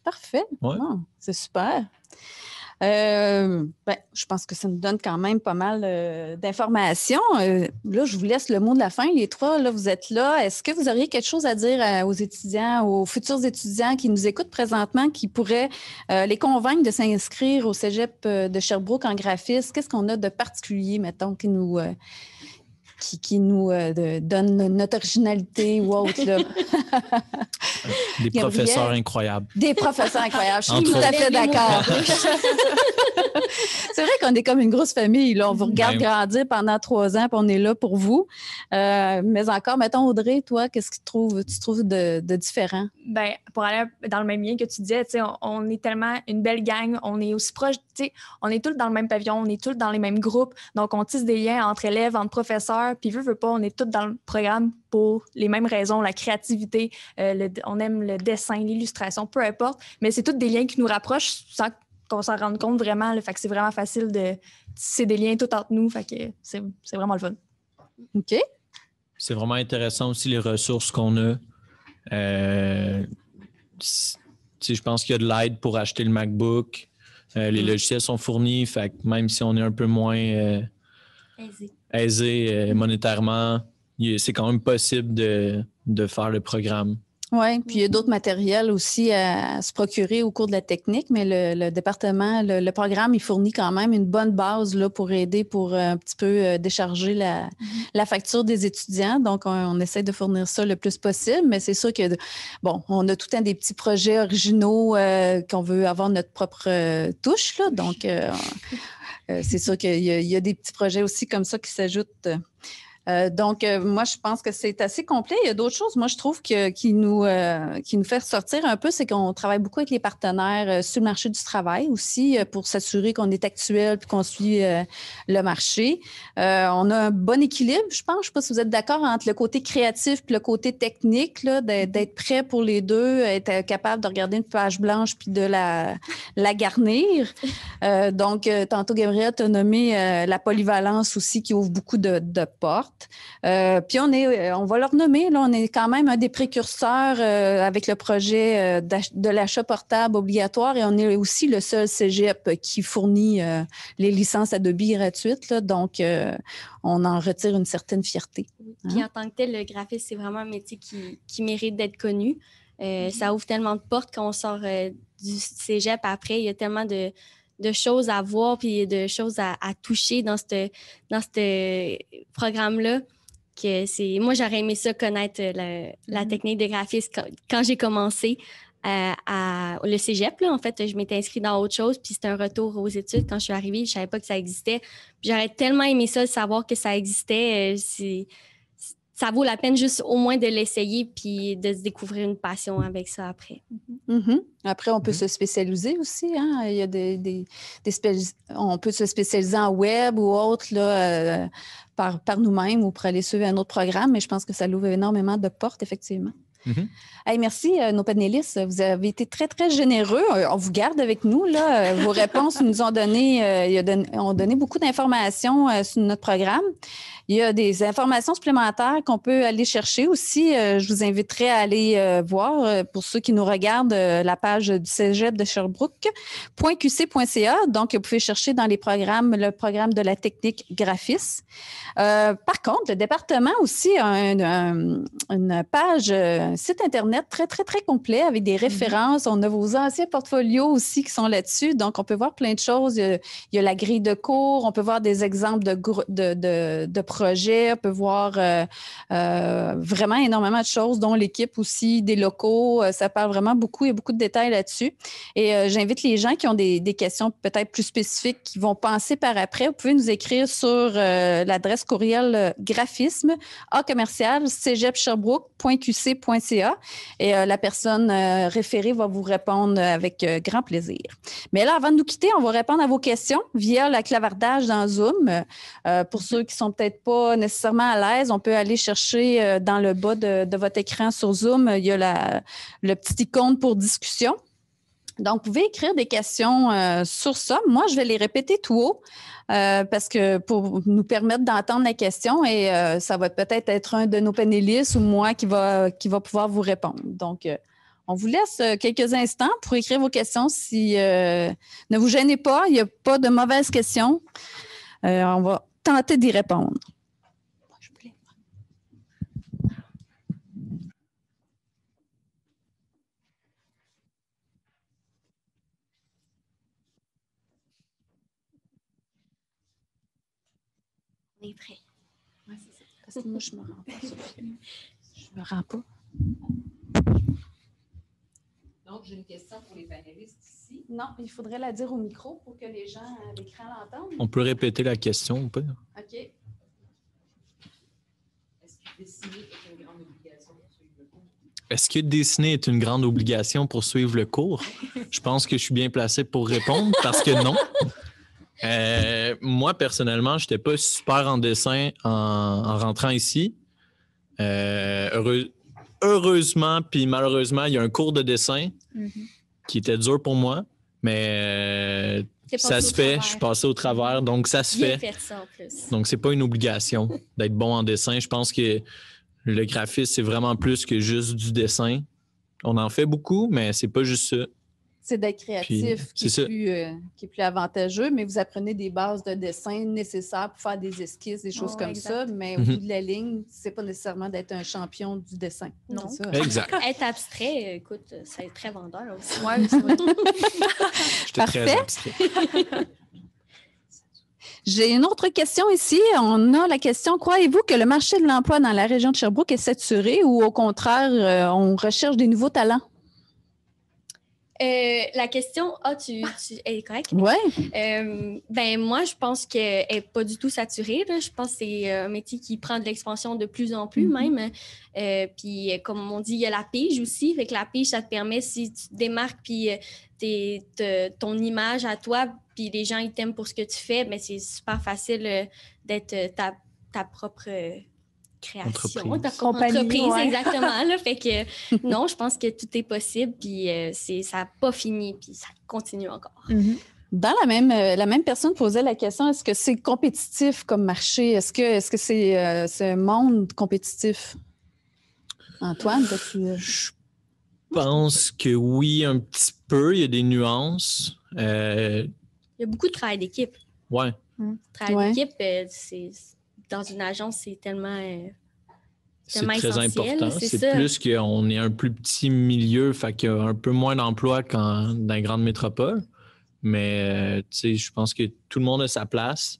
Parfait. Ouais. Ah, c'est super. Euh, ben, je pense que ça nous donne quand même pas mal d'informations. là, je vous laisse le mot de la fin. Les trois, là, vous êtes là. Est-ce que vous auriez quelque chose à dire aux étudiants, aux futurs étudiants qui nous écoutent présentement, qui pourraient les convaincre de s'inscrire au cégep de Sherbrooke en graphisme? Qu'est-ce qu'on a de particulier, mettons, qui nous, qui, qui nous euh, donne notre originalité ou autre. [LAUGHS] [LAUGHS] Des professeurs incroyables. Des professeurs incroyables. Je suis tout à fait d'accord. [LAUGHS] c'est vrai qu'on est comme une grosse famille. On vous regarde ben grandir pendant trois ans, puis on est là pour vous. Euh, mais encore, mettons, Audrey, toi, qu'est-ce que tu trouves, tu trouves de, différent? Bien, pour aller dans le même lien que tu disais, on, on est tellement une belle gang, on est aussi proche, on est tous dans le même pavillon, on est tous dans les mêmes groupes. Donc, on tisse des liens entre élèves, entre professeurs, puis veut, veut pas, on est tous dans le programme pour les mêmes raisons, la créativité, euh, le on aime le dessin, l'illustration, peu importe, mais c'est tous des liens qui nous rapprochent sans qu'on s'en rende compte vraiment. fait que c'est vraiment facile de tisser des liens tout entre nous. Fait que c'est, vraiment le fun. OK. C'est vraiment intéressant aussi les ressources qu'on a. Euh, je pense qu'il y a de l'aide pour acheter le MacBook. Euh, les mm. logiciels sont fournis. Fait que même si on est un peu moins euh, aisé, euh, monétairement, c'est quand même possible de faire le programme. Oui, puis il y a mm. d'autres matériels aussi à se procurer au cours de la technique, mais le, département, le, programme, il fournit quand même une bonne base là, pour aider, pour euh, un petit peu euh, décharger mm-hmm. la, facture des étudiants. Donc, on, essaie de fournir ça le plus possible, mais c'est sûr que, bon, on a tout un des petits projets originaux euh, qu'on veut avoir notre propre touche, là, donc [LAUGHS] c'est sûr qu'il y, a des petits projets aussi comme ça qui s'ajoutent euh, donc, euh, moi, je pense que c'est assez complet. Il y a d'autres choses, moi, je trouve, que, qui, nous, euh, qui nous fait ressortir un peu, c'est qu'on travaille beaucoup avec les partenaires sur le marché du travail aussi pour s'assurer qu'on est actuel puis qu'on suit le marché. on a un bon équilibre, je pense. Je ne sais pas si vous êtes d'accord entre le côté créatif et le côté technique, mm-hmm. d'être prêt pour les deux, être capable de regarder une page blanche puis de la, la garnir. donc, tantôt, Gabriel, tu nommé la polyvalence aussi qui ouvre beaucoup de portes. Euh, puis on est, euh, on va leur nommer, on est quand même un des précurseurs euh, avec le projet de l'achat portable obligatoire et on est aussi le seul cégep qui fournit les licences Adobe gratuites. donc, on en retire une certaine fierté. Hein. Puis en tant que tel, le graphiste, c'est vraiment un métier qui, mérite d'être connu. Mm-hmm. Ça ouvre tellement de portes quand on sort du cégep après. Il y a tellement de, de choses à voir puis de choses à, toucher dans ce dans programme-là. Que c'est, moi, j'aurais aimé ça connaître euh, la mm-hmm. technique de graphisme quand, j'ai commencé euh, à le cégep. Là, en fait, je m'étais inscrite dans autre chose, puis c'était un retour aux études quand je suis arrivée. Je ne savais pas que ça existait. J'aurais tellement aimé ça, savoir que ça existait. Euh, ça vaut la peine juste au moins de l'essayer puis de se découvrir une passion avec ça après. Mm-hmm. Mm-hmm. Après, on peut mm-hmm. se spécialiser aussi. Hein? Il y a des, des, on peut se spécialiser en web ou autre euh, par, par nous-mêmes ou pour aller suivre un autre programme, mais je pense que ça l'ouvre énormément de portes, effectivement. Mm-hmm. merci, euh, nos panélistes. Vous avez été très, très généreux. Euh, on vous garde avec nous. Là. Euh, vos réponses nous ont donné, ont donné beaucoup d'informations sur notre programme. Il y a des informations supplémentaires qu'on peut aller chercher aussi. je vous inviterai à aller voir pour ceux qui nous regardent la page du cégep de Sherbrooke.qc.ca. Donc, vous pouvez chercher dans les programmes le programme de la technique graphiste. par contre, le département aussi a une page site Internet très, très, très complet avec des mhm. références. On a vos anciens portfolios aussi qui sont là-dessus. Donc, on peut voir plein de choses. Il y, a, la grille de cours, on peut voir des exemples de, de, de, projets, on peut voir euh, euh, vraiment énormément de choses, dont l'équipe aussi, des locaux. Euh, ça parle vraiment beaucoup. Il y a beaucoup de détails là-dessus. Et j'invite les gens qui ont des, questions peut-être plus spécifiques, qui vont penser par après. Vous pouvez nous écrire sur l'adresse courriel graphisme a commercial et euh, la personne euh, référée va vous répondre avec euh, grand plaisir. Mais là, avant de nous quitter, on va répondre à vos questions via le clavardage dans Zoom. pour ceux qui ne sont peut-être pas nécessairement à l'aise, on peut aller chercher dans le bas de, votre écran sur Zoom, il y a le petit icône pour discussion. Donc, vous pouvez écrire des questions euh, sur ça. Moi, je vais les répéter tout haut euh, parce que pour nous permettre d'entendre la question et euh, ça va peut-être être un de nos panélistes ou moi qui va, qui va pouvoir vous répondre. Donc, on vous laisse quelques instants pour écrire vos questions. Si ne vous gênez pas, il n'y a pas de mauvaises questions. on va tenter d'y répondre. est Parce que moi, je me rends pas. [LAUGHS] je me rends pas. Donc, j'ai une question pour les panélistes ici. Non, il faudrait la dire au micro pour que les gens à l'écran l'entendent. On peut répéter la question ou pas? OK. Est-ce que dessiner est une grande obligation pour suivre le cours? Est-ce que dessiner est une grande obligation pour suivre le cours? je pense que je suis bien placé pour répondre parce que non. Euh, moi, personnellement, je n'étais pas super en dessin en, rentrant ici. Euh, heureusement, puis malheureusement, il y a un cours de dessin mhm. qui était dur pour moi, mais euh, ça se fait, je suis passé au travers, donc ça se fait. Donc, ce n'est Donc, c'est pas une obligation d'être bon en dessin. Je pense que le graphisme, c'est vraiment plus que juste du dessin. On en fait beaucoup, mais c'est pas juste ça c'est d'être créatif euh, qui, est plus, avantageux, mais vous apprenez des bases de dessin nécessaires pour faire des esquisses, des choses comme ça, mais au mhm. bout de la ligne, c'est pas nécessairement d'être un champion du dessin. Non. Exact. [LAUGHS] être abstrait, écoute, c'est très vendeur aussi. Ouais, [LAUGHS] [LAUGHS] J'ai une autre question ici. On a la question, croyez-vous que le marché de l'emploi dans la région de Sherbrooke est saturé ou au contraire, euh, on recherche des nouveaux talents? Euh, la question, ah, tu, est correcte? Oui. Euh, ben, moi, je pense qu'elle n'est pas du tout saturée. Je pense que c'est euh, un métier qui prend de l'expansion de plus en plus, mhm. même. puis, comme on dit, il y a la pige aussi. Fait la pige, ça te permet, si tu démarques, puis ton image à toi, puis les gens, ils t'aiment pour ce que tu fais, mais ben, c'est super facile d'être ta, ta propre création, entreprise. exactement. [LAUGHS] fait que non, je pense que tout est possible, puis euh, c'est, ça n'a pas fini, puis ça continue encore. Dans mm-hmm. ben, la même, euh, la même personne posait la question est-ce que c'est compétitif comme marché Est-ce que, est-ce que c'est, euh, un monde compétitif Antoine, tu... Je pense que oui, un petit peu. Il y a des nuances. Il y a beaucoup de travail d'équipe. Ouais. Mm. Travail d'équipe, c'est dans une agence, c'est tellement. Euh, très important. C'est plus qu'on est un plus petit milieu, fait qu'il y a un peu moins d'emplois qu'en dans grande métropole. Mais euh, je pense que tout le monde a sa place.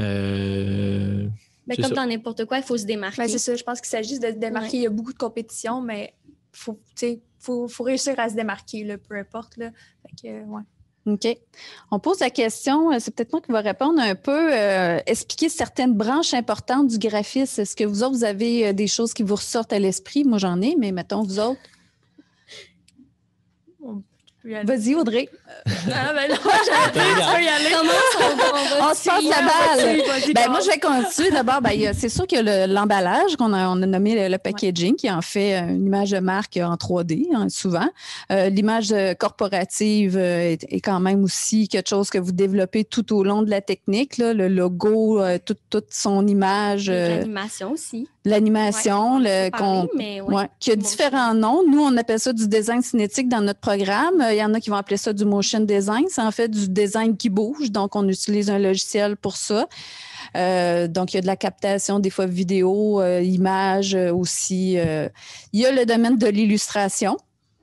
Euh, mais comme dans n'importe quoi, il faut se démarquer. Ben, c'est ça, je pense qu'il s'agit de se démarquer. Il y a beaucoup de compétition, mais il faut, réussir à se démarquer, peu importe. Là. Fait que, ouais. OK. On pose la question, euh, c'est peut-être moi qui vais répondre un peu, euh, expliquer certaines branches importantes du graphisme. Est-ce que vous autres, vous avez euh, des choses qui vous ressortent à l'esprit? Moi, j'en ai, mais mettons, vous autres. Vas-y, Audrey. Euh, ah, ben non, on, se passe la balle? Ben, moi, je vais continuer. D'abord, ben, c'est sûr qu'il que l'emballage qu'on a, nommé le, packaging, qui en fait euh, une image de marque en 3D, hein, souvent. Euh, l'image corporative est, quand même aussi quelque chose que vous développez tout au long de la technique. le logo, toute son image. L'animation aussi. L'animation, le qu ouais, qui a différents noms. Nous, on appelle ça du design cinétique dans notre programme il y en a qui vont appeler ça du motion design. C'est en fait du design qui bouge. Donc, on utilise un logiciel pour ça. Euh, donc, il y a de la captation, des fois vidéo, euh, images euh, aussi. Il y a le domaine de l'illustration.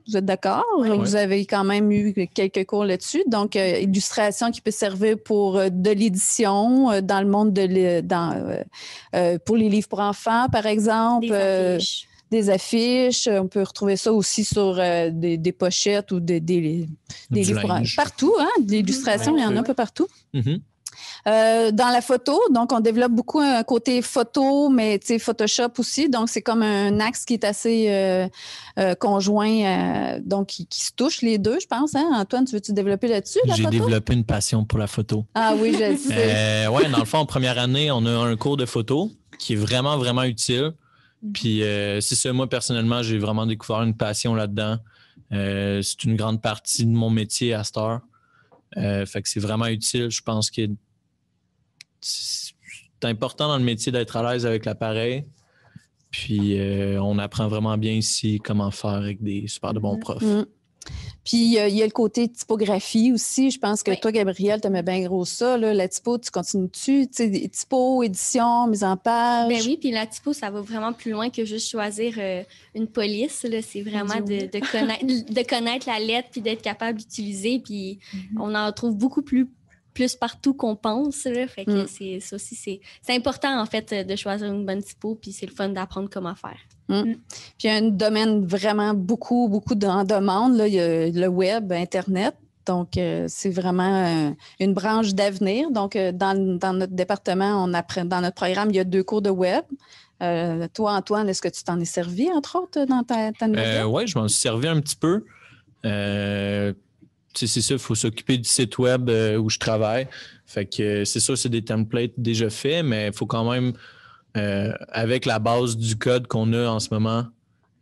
Vous êtes d'accord? Vous avez quand même eu quelques cours là-dessus. Donc, illustration qui peut servir pour de l'édition dans le monde de pour les livres pour enfants, par exemple des affiches. On peut retrouver ça aussi sur euh, des, pochettes ou des, des, livres. Hein, partout, hein? De l'illustration, il y en a un peu partout. Mm-hmm. Euh, dans la photo, donc on développe beaucoup un côté photo, mais Photoshop aussi, donc c'est comme un axe qui est assez euh, conjoint, donc qui, se touche les deux, je pense. Hein? Antoine, tu veux-tu développer là-dessus? J'ai développé une passion pour la photo. Ah oui, je [LAUGHS] oui, dans le fond, en première année, on a un cours de photo qui est vraiment, vraiment utile. Mhm. Puis euh, c'est ça, moi personnellement, j'ai vraiment découvert une passion là-dedans. Euh, c'est une grande partie de mon métier à Star. Euh, fait que c'est vraiment utile. Je pense que c'est important dans le métier d'être à l'aise avec l'appareil. Puis on apprend vraiment bien ici comment faire avec des super de bons mhm. profs. Mhm. Puis il y a le côté typographie aussi. Je pense que toi, Gabriel, tu aimais bien gros ça. La typo, tu continues-tu? Typo, édition, mise en ben page. Ben oui, puis la typo, ça va vraiment plus loin que juste choisir euh, une police. C'est vraiment [LAUGHS] de, connaître, la lettre puis d'être capable d'utiliser. Puis mm-hmm. on en trouve beaucoup plus plus partout qu'on pense. Fait que mm. c'est, ça aussi, c'est, important, en fait, euh, de choisir une bonne typo, puis c'est le fun d'apprendre comment faire. Mm. Mm. Puis il y a un domaine vraiment beaucoup, beaucoup en demande, le web, Internet. Donc, euh, c'est vraiment euh, une branche d'avenir. Donc, euh, dans, notre département, on apprend, dans notre programme, il y a deux cours de web. toi, Antoine, est-ce que tu t'en es servi, entre autres, dans ta, ta Oui, je m'en suis servi un petit peu. c'est ça, il faut s'occuper du site web où je travaille. Fait que c'est ça, c'est des templates déjà faits, mais il faut quand même euh, avec la base du code qu'on a en ce moment,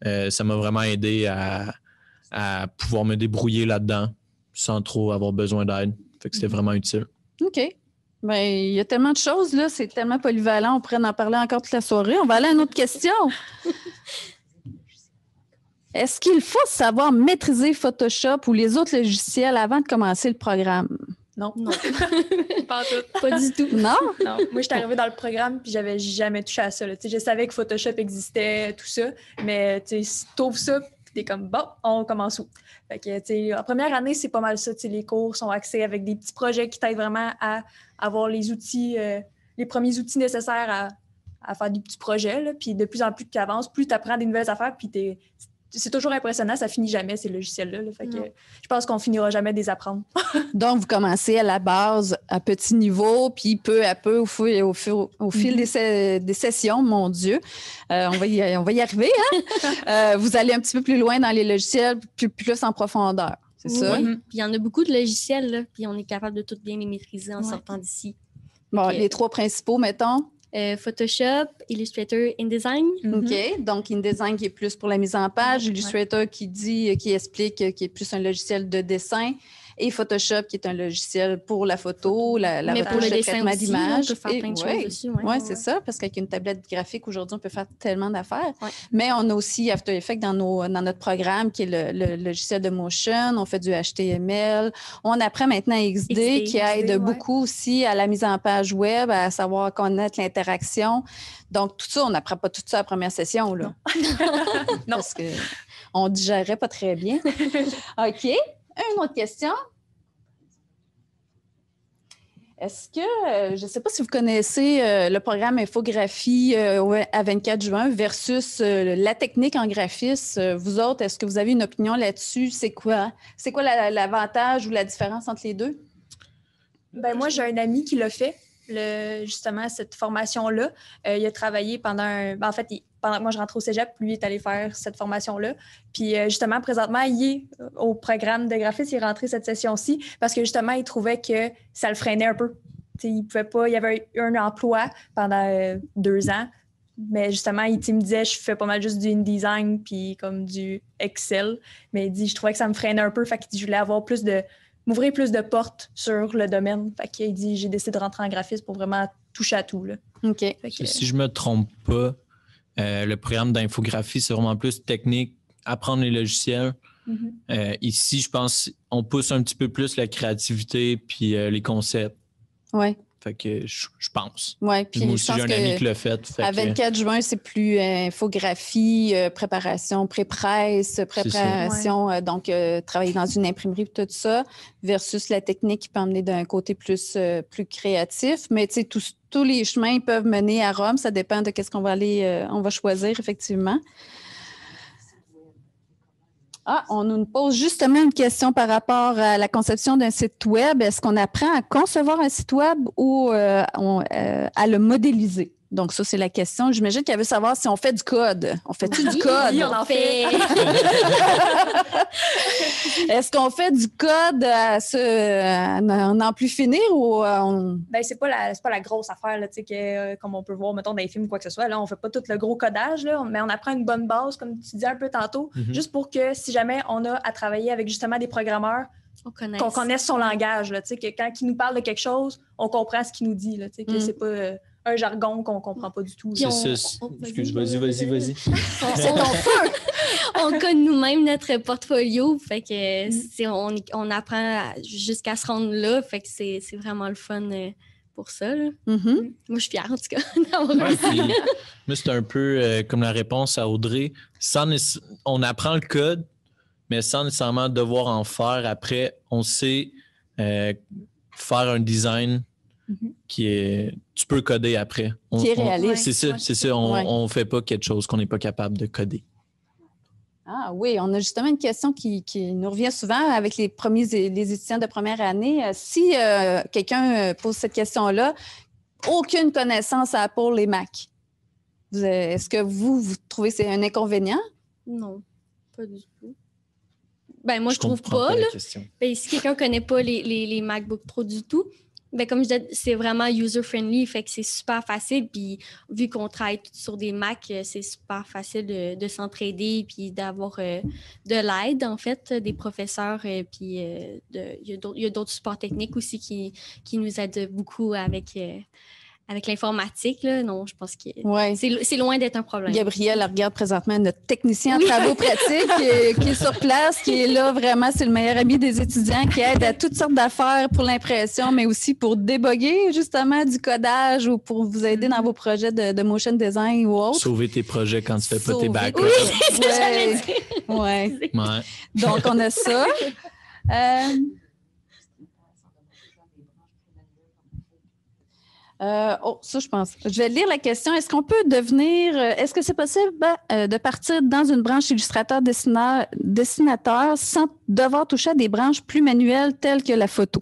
euh, ça m'a vraiment aidé à, pouvoir me débrouiller là-dedans sans trop avoir besoin d'aide. Fait que c'était vraiment utile. OK. Ben, il y a tellement de choses, là. C'est tellement polyvalent. On pourrait en parler encore toute la soirée. On va aller à une autre question. [LAUGHS] Est-ce qu'il faut savoir maîtriser Photoshop ou les autres logiciels avant de commencer le programme? Non. Non. [LAUGHS] pas, du tout. [LAUGHS] Non? non. Moi, j'étais arrivée dans le programme puis j'avais jamais touché à ça. Je savais que Photoshop existait, tout ça, mais tu trouves ça tu es comme bon, on commence où? Fait que, en première année, c'est pas mal ça. Les cours sont axés avec des petits projets qui t'aident vraiment à avoir les outils, euh, les premiers outils nécessaires à, faire des petits projets. Puis de plus en plus tu avances, plus tu apprends des nouvelles affaires, puis es c'est toujours impressionnant, ça finit jamais ces logiciels-là. Fait que, je pense qu'on finira jamais de les apprendre. [LAUGHS] Donc, vous commencez à la base, à petit niveau, puis peu à peu, au, fil, au, au fil mm-hmm. des, des, sessions, mon Dieu, euh, on, va y, on va y arriver. Hein? [LAUGHS] Euh, vous allez un petit peu plus loin dans les logiciels, plus, plus en profondeur. C'est ça? Puis il y en a beaucoup de logiciels, puis on est capable de tout bien les maîtriser en sortant d'ici. Bon, les trois principaux, mettons. Euh, Photoshop, Illustrator, InDesign. OK. Mhm. Donc, InDesign qui est plus pour la mise en page, Illustrator qui dit, euh, qui explique, euh, qui est plus un logiciel de dessin et Photoshop, qui est un logiciel pour la photo, la, la le traitement d'image. c'est ça, parce qu'avec une tablette graphique, aujourd'hui, on peut faire tellement d'affaires. Mais on a aussi After Effects dans, notre programme, qui est le, logiciel de Motion. On fait du HTML. On apprend maintenant XD, qui aide beaucoup aussi à la mise en page web, à savoir connaître l'interaction. Donc, tout ça, on n'apprend pas tout ça à première session, là. non. [LAUGHS] Parce qu'on digérait pas très bien. [LAUGHS] OK. Une autre question. Est-ce que, euh, je ne sais pas si vous connaissez euh, le programme infographie euh, à 24 juin versus la technique en graphisme, vous autres, est-ce que vous avez une opinion là-dessus? C'est quoi, c'est quoi l'avantage ou la différence entre les deux? Ben moi, j'ai un ami qui l'a fait. Le, justement cette formation-là. il a travaillé pendant, ben, en fait, pendant que moi je rentre au cégep, lui est allé faire cette formation-là. Puis euh, justement, présentement, il est euh, au programme de graphisme, il est rentré cette session-ci parce que justement, il trouvait que ça le freinait un peu. il pouvait pas, il avait eu un emploi pendant euh, deux ans, mais justement, il, me disait, je fais pas mal juste du InDesign puis comme du Excel, mais il dit, je trouvais que ça me freinait un peu, fait qu'il je voulais avoir plus de, m'ouvrir plus de portes sur le domaine. Fait qu'il dit, j'ai décidé de rentrer en graphisme pour vraiment toucher à tout. Là. OK. si je me trompe pas, euh, le programme d'infographie, c'est vraiment plus technique, apprendre les logiciels. Mm-hmm. Euh, ici, je pense on pousse un petit peu plus la créativité puis euh, les concepts. Oui. Fait que je, pense. Oui, puis Moi je aussi, un ami qui fait. à 24 juin, c'est plus euh, infographie, euh, préparation pré-presse, préparation, euh, donc travailler dans une imprimerie, tout ça, versus la technique qui peut amener d'un côté plus, plus créatif. Mais tu sais, tous, tous les chemins peuvent mener à Rome. Ça dépend de qu'est-ce qu'on va aller, on va choisir, effectivement. Ah, on nous pose justement une question par rapport à la conception d'un site web. Est-ce qu'on apprend à concevoir un site web ou euh, euh, à le modéliser? Donc, ça, c'est la question. J'imagine qu'elle veut savoir si on fait du code. On fait tout du code? Oui, on en fait. [LAUGHS] Est-ce qu'on fait du code à ce, n'en plus finir ou euh, on. Ben, c'est pas, la, pas la grosse affaire, là, que, euh, comme on peut voir, mettons, dans les films ou quoi que ce soit. Là, on fait pas tout le gros codage, là, mais on apprend une bonne base, comme tu disais un peu tantôt, mhm. juste pour que si jamais on a à travailler avec justement des programmeurs, qu'on connaisse. son langage, là, que quand il nous parle de quelque chose, on comprend ce qu'il nous dit, là, que mhm. c'est pas. Euh, un jargon qu'on comprend pas du tout. Excuse, vas-y, vas-y, vas-y. On [LAUGHS] connaît nous-mêmes notre portfolio, fait que mm. on, apprend jusqu'à se rendre là, fait que c'est vraiment le fun euh, pour ça. Mm-hmm. Mm. Moi, je suis fière, en tout cas, [LAUGHS] c'est un peu euh, comme la réponse à Audrey. Sans, on apprend le code, mais sans nécessairement devoir en faire. Après, on sait euh, faire un design Mhm. qui est tu peux coder après. C'est ça, On ne fait pas quelque chose qu'on n'est pas capable de coder. Ah oui, on a justement une question qui, nous revient souvent avec les premiers les étudiants de première année. Euh, si euh, quelqu'un euh, pose cette question-là, aucune connaissance à pour les Mac, est-ce que vous, vous trouvez c'est un inconvénient? Non, pas du tout. Ben moi, je, trouve pas. Ben, si quelqu'un ne connaît pas les, les, les MacBook Pro du tout, ben, comme je disais, c'est vraiment user-friendly, fait que c'est super facile. Puis vu qu'on travaille sur des Mac, euh, c'est super facile de, s'entraider puis d'avoir euh, de l'aide, en fait, des professeurs. Euh, puis il y a d'autres supports techniques aussi qui, qui nous aident beaucoup avec avec l'informatique, non, je pense que c'est loin d'être un problème. Gabrielle regarde présentement notre technicien en travaux pratiques qui, est, sur place, qui est là vraiment, c'est le meilleur ami des étudiants qui aide à toutes sortes d'affaires pour l'impression, mais aussi pour déboguer justement du codage ou pour vous aider dans mhm. vos projets de, motion design ou autre. Sauver tes projets quand tu fais pas tes backups. Oui, [LAUGHS] ouais. ouais. ouais. Donc, on a ça. [LAUGHS] Euh, Euh, oh, ça, je pense. Je vais lire la question. Est-ce qu'on peut devenir, euh, est-ce que c'est possible euh, de partir dans une branche illustrateur-dessinateur sans devoir toucher à des branches plus manuelles telles que la photo?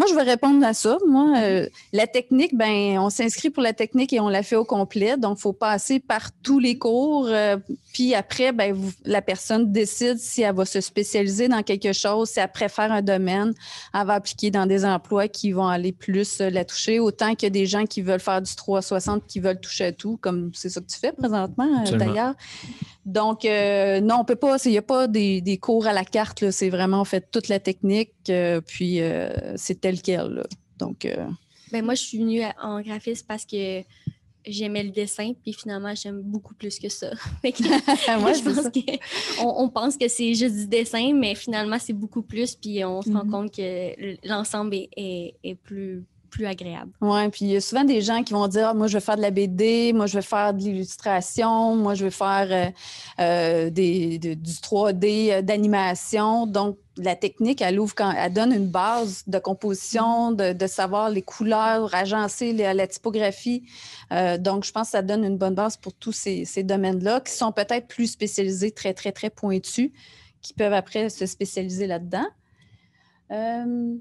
Moi, je vais répondre à ça. Moi, mhm. euh, la technique, ben, on s'inscrit pour la technique et on la fait au complet. Donc, il faut passer par tous les cours. Euh, puis après, ben, la personne décide si elle va se spécialiser dans quelque chose, si elle préfère un domaine, elle va appliquer dans des emplois qui vont aller plus euh, la toucher, autant que des gens qui veulent faire du 360, qui veulent toucher à tout, comme c'est ça que tu fais présentement, d'ailleurs. Donc, euh, non, on peut pas, il n'y a pas des, cours à la carte, c'est vraiment, en fait, toute la technique, euh, puis euh, c'est tel quel. Donc, ben, moi, je suis venue en graphiste parce que j'aimais le dessin, puis finalement, j'aime beaucoup plus que ça. moi, [LAUGHS] [LAUGHS] je pense qu'on on, pense que c'est juste du dessin, mais finalement, c'est beaucoup plus, puis on se rend mhm. compte que l'ensemble est, est plus plus agréable. Oui, puis il y a souvent des gens qui vont dire ah, Moi, je vais faire de la BD, moi, je vais faire de l'illustration, moi, je vais faire euh, euh, des, du 3D, euh, d'animation. Donc, la technique, elle ouvre quand elle donne une base de composition, de, savoir les couleurs, agencer les, la typographie. donc, je pense que ça donne une bonne base pour tous ces, domaines-là qui sont peut-être plus spécialisés, très, très, très pointus, qui peuvent après se spécialiser là-dedans. Euh,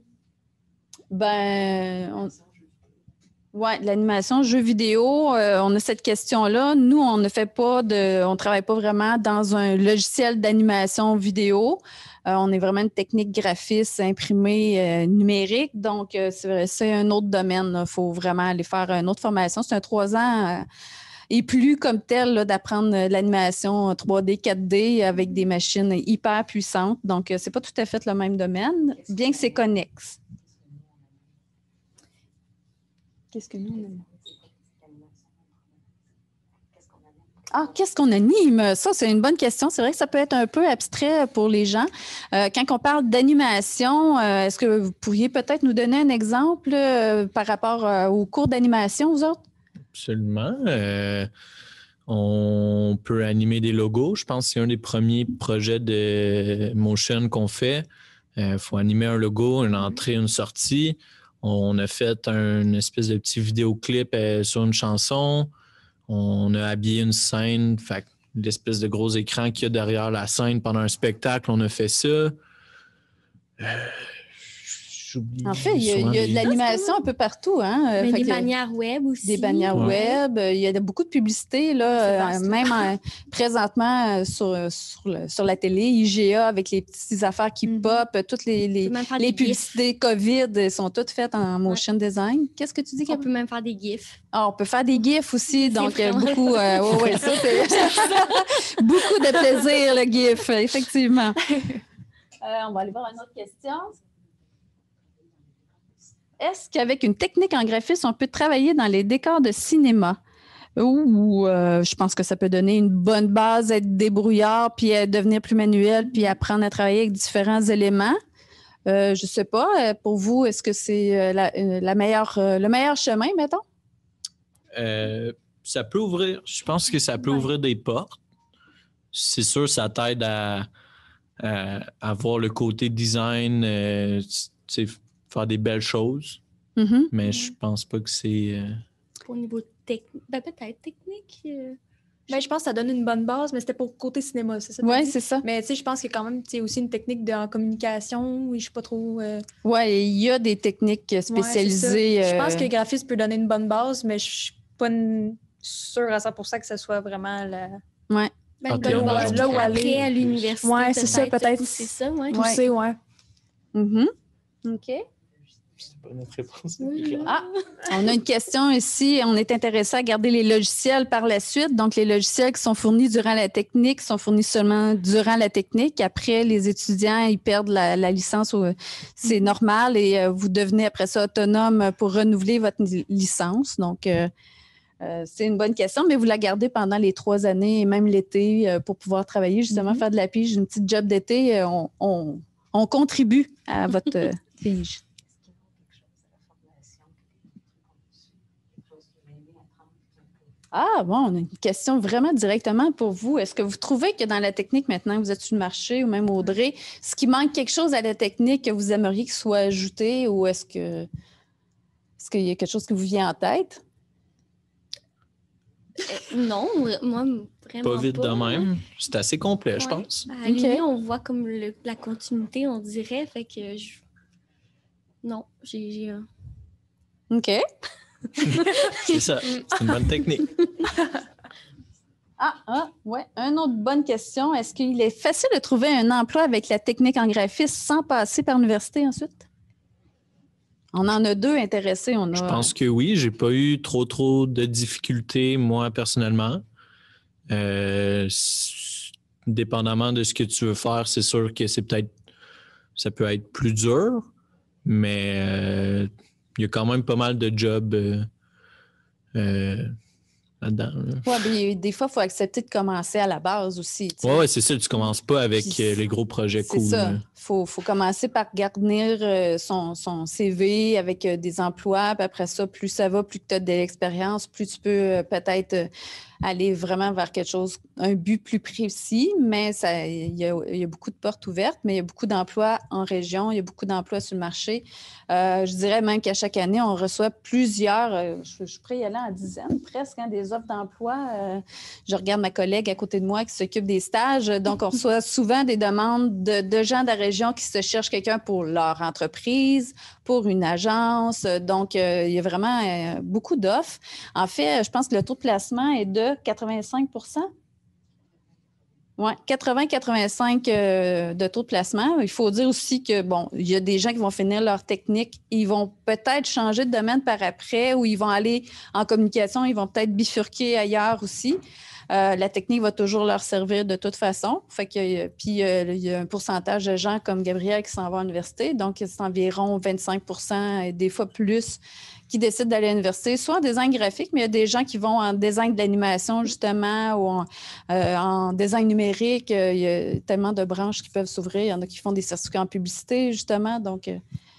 ben, ouais, l'animation, jeu vidéo, euh, on a cette question-là. Nous, on ne fait pas de, on travaille pas vraiment dans un logiciel d'animation vidéo. Euh, on est vraiment une technique graphiste imprimée euh, numérique. Donc, c'est un autre domaine. Il faut vraiment aller faire une autre formation. C'est un trois ans et plus comme tel d'apprendre l'animation 3D, 4D avec des machines hyper puissantes. Donc, ce n'est pas tout à fait le même domaine, bien que c'est connexe. Qu'est-ce que nous on Ah, qu'est-ce qu'on anime? Ça, c'est une bonne question. C'est vrai que ça peut être un peu abstrait pour les gens. Euh, quand on parle d'animation, euh, est-ce que vous pourriez peut-être nous donner un exemple euh, par rapport aux cours d'animation, vous autres? Absolument. on peut animer des logos. Je pense que c'est un des premiers projets de motion qu'on fait. Il faut animer un logo, une entrée, une sortie. On a fait une espèce de petit vidéoclip euh, sur une chanson. On a habillé une scène, fait l'espèce de gros écran qu'il y a derrière la scène pendant un spectacle, on a fait ça. Euh, en fait, il y a, de l'animation un peu partout. Hein? Euh, des bannières web aussi. Des bannières web. Euh, il y a beaucoup de publicités, là, euh, même [LAUGHS] présentement sur, sur, la télé, IGA avec les petites affaires qui mhm. pop, toutes les, les, publicités COVID sont toutes faites en motion design. Qu'est-ce que tu dis? On peut même faire des GIFs. Ah, on peut faire des GIFs aussi. Donc, beaucoup, ça, [LAUGHS] [LAUGHS] beaucoup de plaisir, le GIF, effectivement. on va aller voir une autre question. Est-ce qu'avec une technique en graphisme, on peut travailler dans les décors de cinéma? Ou euh, je pense que ça peut donner une bonne base, être débrouillard, puis euh, devenir plus manuel, puis apprendre à travailler avec différents éléments. Euh, je ne sais pas, pour vous, est-ce que c'est la, meilleure, le meilleur chemin, mettons? ça peut ouvrir, je pense que ça peut ouvrir des portes. C'est sûr, ça t'aide à, à, voir le côté design faire des belles choses. Mm-hmm. Mais mm-hmm. je pense pas que c'est. Euh, Au niveau technique. Ben, peut-être technique. mais euh. ben, je pense que ça donne une bonne base, mais c'était pour côté cinéma, c'est ça? Oui, c'est ça. Mais tu sais, je pense que quand même c'est aussi une technique de en communication. Je ne suis pas trop. Euh, oui, il y a des techniques spécialisées. je pense que le graphisme peut donner une bonne base, mais je suis pas une... sûre à 100 que ce soit vraiment la. Ouais. Ben, ah, là, où aller. à Oui, c'est ça, peut-être. C'est ça, oui. sais, oui. OK. Ah! on a une question ici. On est intéressé à garder les logiciels par la suite. Donc, les logiciels qui sont fournis durant la technique sont fournis seulement durant la technique. Après, les étudiants, ils perdent la, licence. C'est mm-hmm. normal et euh, vous devenez après ça autonome pour renouveler votre licence. Donc, euh, euh, c'est une bonne question, mais vous la gardez pendant les trois années et même l'été pour pouvoir travailler, justement, mm-hmm. faire de la pige, une petite job d'été. on, contribue à votre [LAUGHS] pige. Ah bon, on a une question vraiment directement pour vous. Est-ce que vous trouvez que dans la technique maintenant, vous êtes sur le marché ou même Audrey, ce qui manque quelque chose à la technique que vous aimeriez que soit ajouté ou est-ce que est-ce qu'il y a quelque chose qui vous vient en tête? Euh, non, moi, vraiment. Pas vite de même. C'est assez complet, je pense. À on voit comme la continuité, on dirait. Fait que je... Non, j'ai. OK c'est ça. C'est une bonne technique. [LAUGHS] Ah, ah, ouais. Une autre bonne question. Est-ce qu'il est facile de trouver un emploi avec la technique en graphiste sans passer par l'université ensuite? On en a deux intéressés. On a... Je pense que oui. Je n'ai pas eu trop, trop de difficultés, moi, personnellement. Euh, dépendamment de ce que tu veux faire, c'est sûr que c'est peut-être. Ça peut être plus dur, mais. Euh, il y a quand même pas mal de jobs euh, euh, là-dedans. des fois, il faut accepter de commencer à la base aussi. Oui, ouais, c'est ça. Tu ne commences pas avec euh, les gros projets cool. C'est ça. Il faut, commencer par garnir son, CV avec des emplois. Puis après ça, plus ça va, plus tu as de l'expérience, plus tu peux peut-être aller vraiment vers quelque chose, un but plus précis, mais ça, il, y a, beaucoup de portes ouvertes, mais il y a beaucoup d'emplois en région, il y a beaucoup d'emplois sur le marché. Euh, je dirais même qu'à chaque année, on reçoit plusieurs, euh, je, je à y aller en dizaines presque, hein, des offres d'emploi. Euh, je regarde ma collègue à côté de moi qui s'occupe des stages, donc on reçoit [LAUGHS] souvent des demandes de, gens de la région qui se cherchent quelqu'un pour leur entreprise, pour une agence. Donc, il y a vraiment beaucoup d'offres. En fait, je pense que le taux de placement est de 85 oui, 80-85 de taux de placement. Il faut dire aussi que, bon, il y a des gens qui vont finir leur technique, ils vont peut-être changer de domaine par après ou ils vont aller en communication, ils vont peut-être bifurquer ailleurs aussi. Euh, la technique va toujours leur servir de toute façon. Fait euh, puis, euh, il y a un pourcentage de gens comme Gabriel qui s'en vont à l'université. Donc, c'est environ 25 et des fois plus qui décident d'aller à l'université, soit en design graphique, mais il y a des gens qui vont en design d'animation, l'animation, justement, ou en, en, design numérique. Il y a tellement de branches qui peuvent s'ouvrir. Il y en a qui font des certificats en publicité, justement. Donc,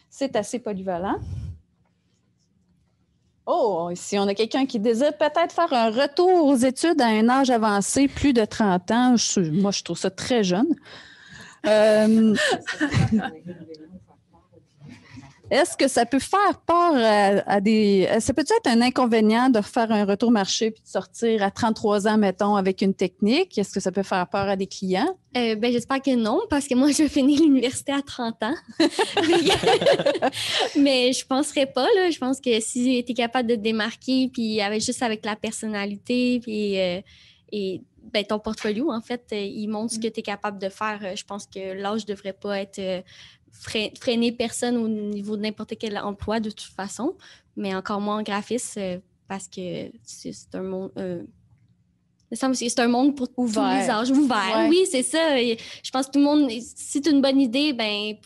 c'est assez polyvalent. Oh, si on a quelqu'un qui désire peut-être faire un retour aux études à un âge avancé, plus de 30 ans, moi je trouve ça très jeune. Euh, [LAUGHS] Est-ce que ça peut faire peur à, des. Euh, ça peut être un inconvénient de faire un retour marché puis de sortir à 33 ans, mettons, avec une technique? Est-ce que ça peut faire peur à des clients? Euh, ben, j'espère que non, parce que moi, je finir l'université à 30 ans. [LAUGHS] Mais je ne penserais pas. Je pense que si tu es capable de te démarquer, puis avec, juste avec la personnalité, euh, et ben, ton portfolio, en fait, il montre ce que mm. tu es capable de faire. Je pense que l'âge ne devrait pas être freiner personne au niveau de n'importe quel emploi de toute façon, mais encore moins en graphiste euh, parce euh, que c'est un monde. c'est un monde pour ouvert. les âges, ouvert. Oui, c'est ça. Je pense que tout le monde, si c'est une bonne idée, ben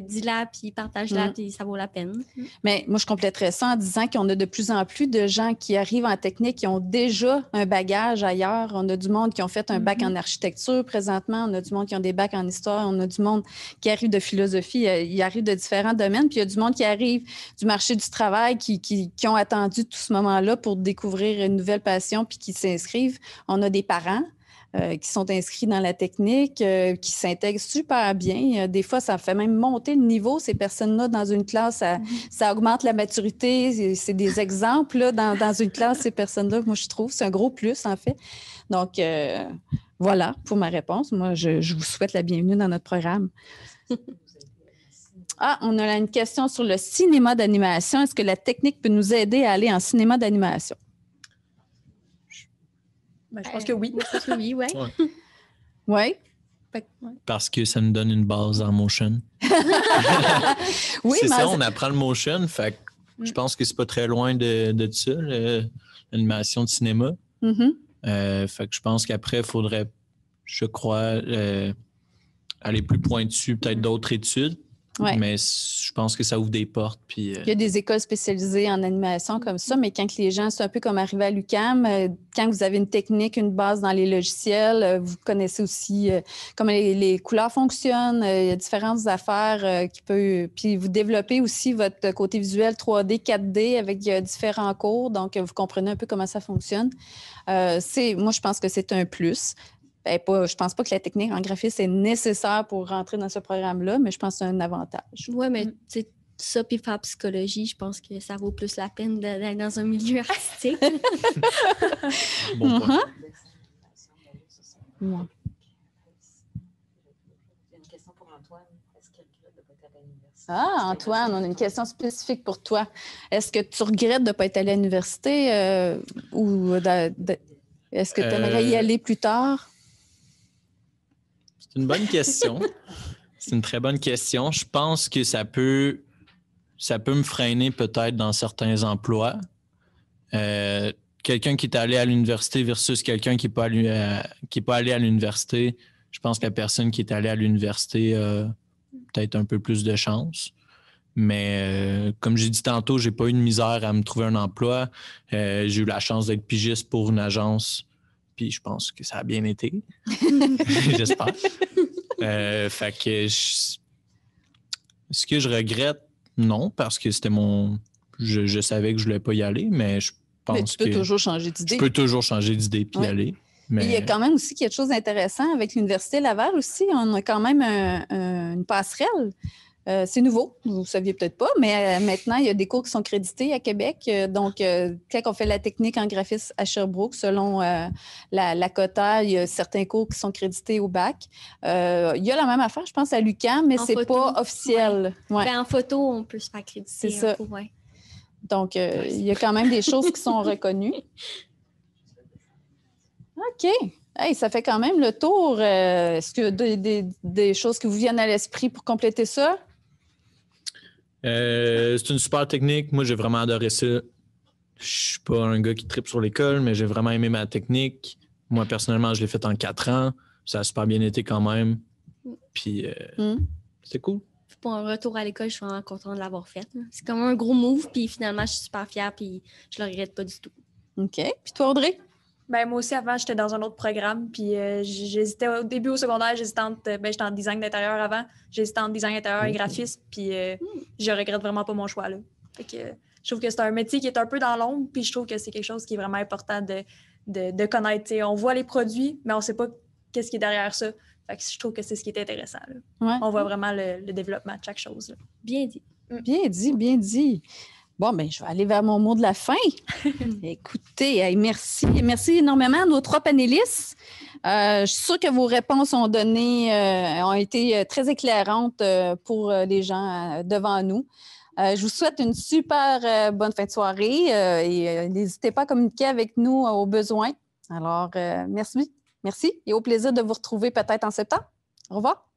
dis-la, puis partage-la, mm. puis ça vaut la peine. Mais moi, je compléterais ça en disant qu'on a de plus en plus de gens qui arrivent en technique, qui ont déjà un bagage ailleurs. On a du monde qui ont fait un bac mm-hmm. en architecture présentement, on a du monde qui ont des bacs en histoire, on a du monde qui arrive de philosophie, euh, il arrive de différents domaines, puis il y a du monde qui arrive du marché du travail, qui, qui ont attendu tout ce moment-là pour découvrir une nouvelle passion, puis qui s'inscrivent. On a des parents. Euh, qui sont inscrits dans la technique, euh, qui s'intègrent super bien. Euh, des fois, ça fait même monter le niveau, ces personnes-là, dans une classe. Ça, mm-hmm. augmente la maturité. C'est des exemples là, dans, une classe, ces personnes-là, moi, je trouve. C'est un gros plus, en fait. Donc, voilà pour ma réponse. Moi, je, je vous souhaite la bienvenue dans notre programme. [LAUGHS] Ah, on a une question sur le cinéma d'animation. Est-ce que la technique peut nous aider à aller en cinéma d'animation? Ben, ben, je pense que oui. oui, [LAUGHS] ouais. Parce que ça me donne une base en motion. [LAUGHS] oui, c'est ça, on apprend le motion. Fait mm. je pense que c'est pas très loin de, de ça, l'animation de cinéma. Mm-hmm. Euh, fait je pense qu'après, il faudrait, je crois, euh, aller plus pointu, peut-être mm. d'autres études. Mais je pense que ça ouvre des portes. Puis, euh, Il y a des écoles spécialisées en animation comme ça, mais quand les gens, sont un peu comme arrivé à l'UCAM, euh, quand vous avez une technique, une base dans les logiciels, euh, vous connaissez aussi comment les, couleurs fonctionnent, il y a différentes affaires qui peuvent. Puis vous développez aussi votre côté visuel 3D, 4D avec différents cours, donc vous comprenez un peu comment ça fonctionne. moi, je pense que c'est un plus ben pas, je pense pas que la technique en graphisme est nécessaire pour rentrer dans ce programme-là, mais je pense que c'est un avantage. Oui, mais mm. tu sais ça puis faire psychologie, je pense que ça vaut plus la peine d'être dans un milieu artistique. [LAUGHS] bon Ah, Antoine, on a une question spécifique pour toi. Est-ce que tu regrettes de ne pas être allé à l'université euh, ou euh, est-ce que tu aimerais y euh, aller plus tard? C'est une bonne question. C'est une très bonne question. Je pense que ça peut, ça peut me freiner peut-être dans certains emplois. Euh, quelqu'un qui est allé à l'université versus quelqu'un qui n'est euh, pas, allé à l'université, je pense que la personne qui est allée à l'université a peut-être un peu plus de chance. Mais euh, comme j'ai dit tantôt, j'ai pas eu de misère à me trouver un emploi. j'ai eu la chance d'être pigiste pour une agence puis je pense que ça a bien été. [LAUGHS] [LAUGHS] J'espère. Euh, fait que ce que je regrette, non, parce que c'était mon. Je, savais que je voulais pas y aller, mais je pense mais tu peux toujours changer d'idée. Tu peux toujours changer d'idée puis y aller. Mais... Il y a quand même aussi quelque chose d'intéressant avec l'Université Laval aussi. On a quand même une passerelle euh, c'est nouveau, vous ne saviez peut-être pas, mais euh, maintenant, il y a des cours qui sont crédités à Québec. Euh, donc, quand on fait la technique en graphisme à Sherbrooke, selon la, la, quota, il y a certains cours qui sont crédités au bac. il y a la même affaire, je pense, à l'UQAM, mais ce n'est pas officiel. Ben, en photo, on peut se faire créditer. C'est ça. Hein, donc, il y a quand même des choses qui sont [LAUGHS] reconnues. OK. Hey, ça fait quand même le tour. Est-ce que des, des choses qui vous viennent à l'esprit pour compléter ça? Euh, c'est une super technique. Moi, j'ai vraiment adoré ça. Je suis pas un gars qui tripe sur l'école, mais j'ai vraiment aimé ma technique. Moi, personnellement, je l'ai faite en quatre ans. Ça a super bien été quand même. Puis, euh, hmm. c'était cool. Pour un retour à l'école, je suis vraiment contente de l'avoir faite. C'est comme un gros move, puis finalement, je suis super fière, puis je le regrette pas du tout. OK. Puis toi, Audrey? Ben, moi aussi, avant, j'étais dans un autre programme. Puis euh, au début au secondaire, j'hésitais euh, ben, j'étais en design d'intérieur avant, j'hésitais en design intérieur et graphisme. Puis euh, hmm. je regrette vraiment pas mon choix. Là. Fait que, je trouve que c'est un métier qui est un peu dans l'ombre. Puis je trouve que c'est quelque chose qui est vraiment important de, de, connaître. on voit les produits, mais on ne sait pas qu'est-ce qui est derrière ça. Fait que je trouve que c'est ce qui est intéressant. On voit vraiment le, développement de chaque chose. Bien dit. Bien dit, bien dit. Bon, ben, je vais aller vers mon mot de la fin. [LAUGHS] Écoutez, merci. Merci énormément à nos trois panélistes. Euh, je suis sûre que vos réponses ont donné, euh, ont été euh, très éclairantes pour les gens devant nous. je vous souhaite une super bonne fin de soirée et n'hésitez pas à communiquer avec nous au besoin. Alors, merci. Merci et au plaisir de vous retrouver peut-être en septembre. Au revoir.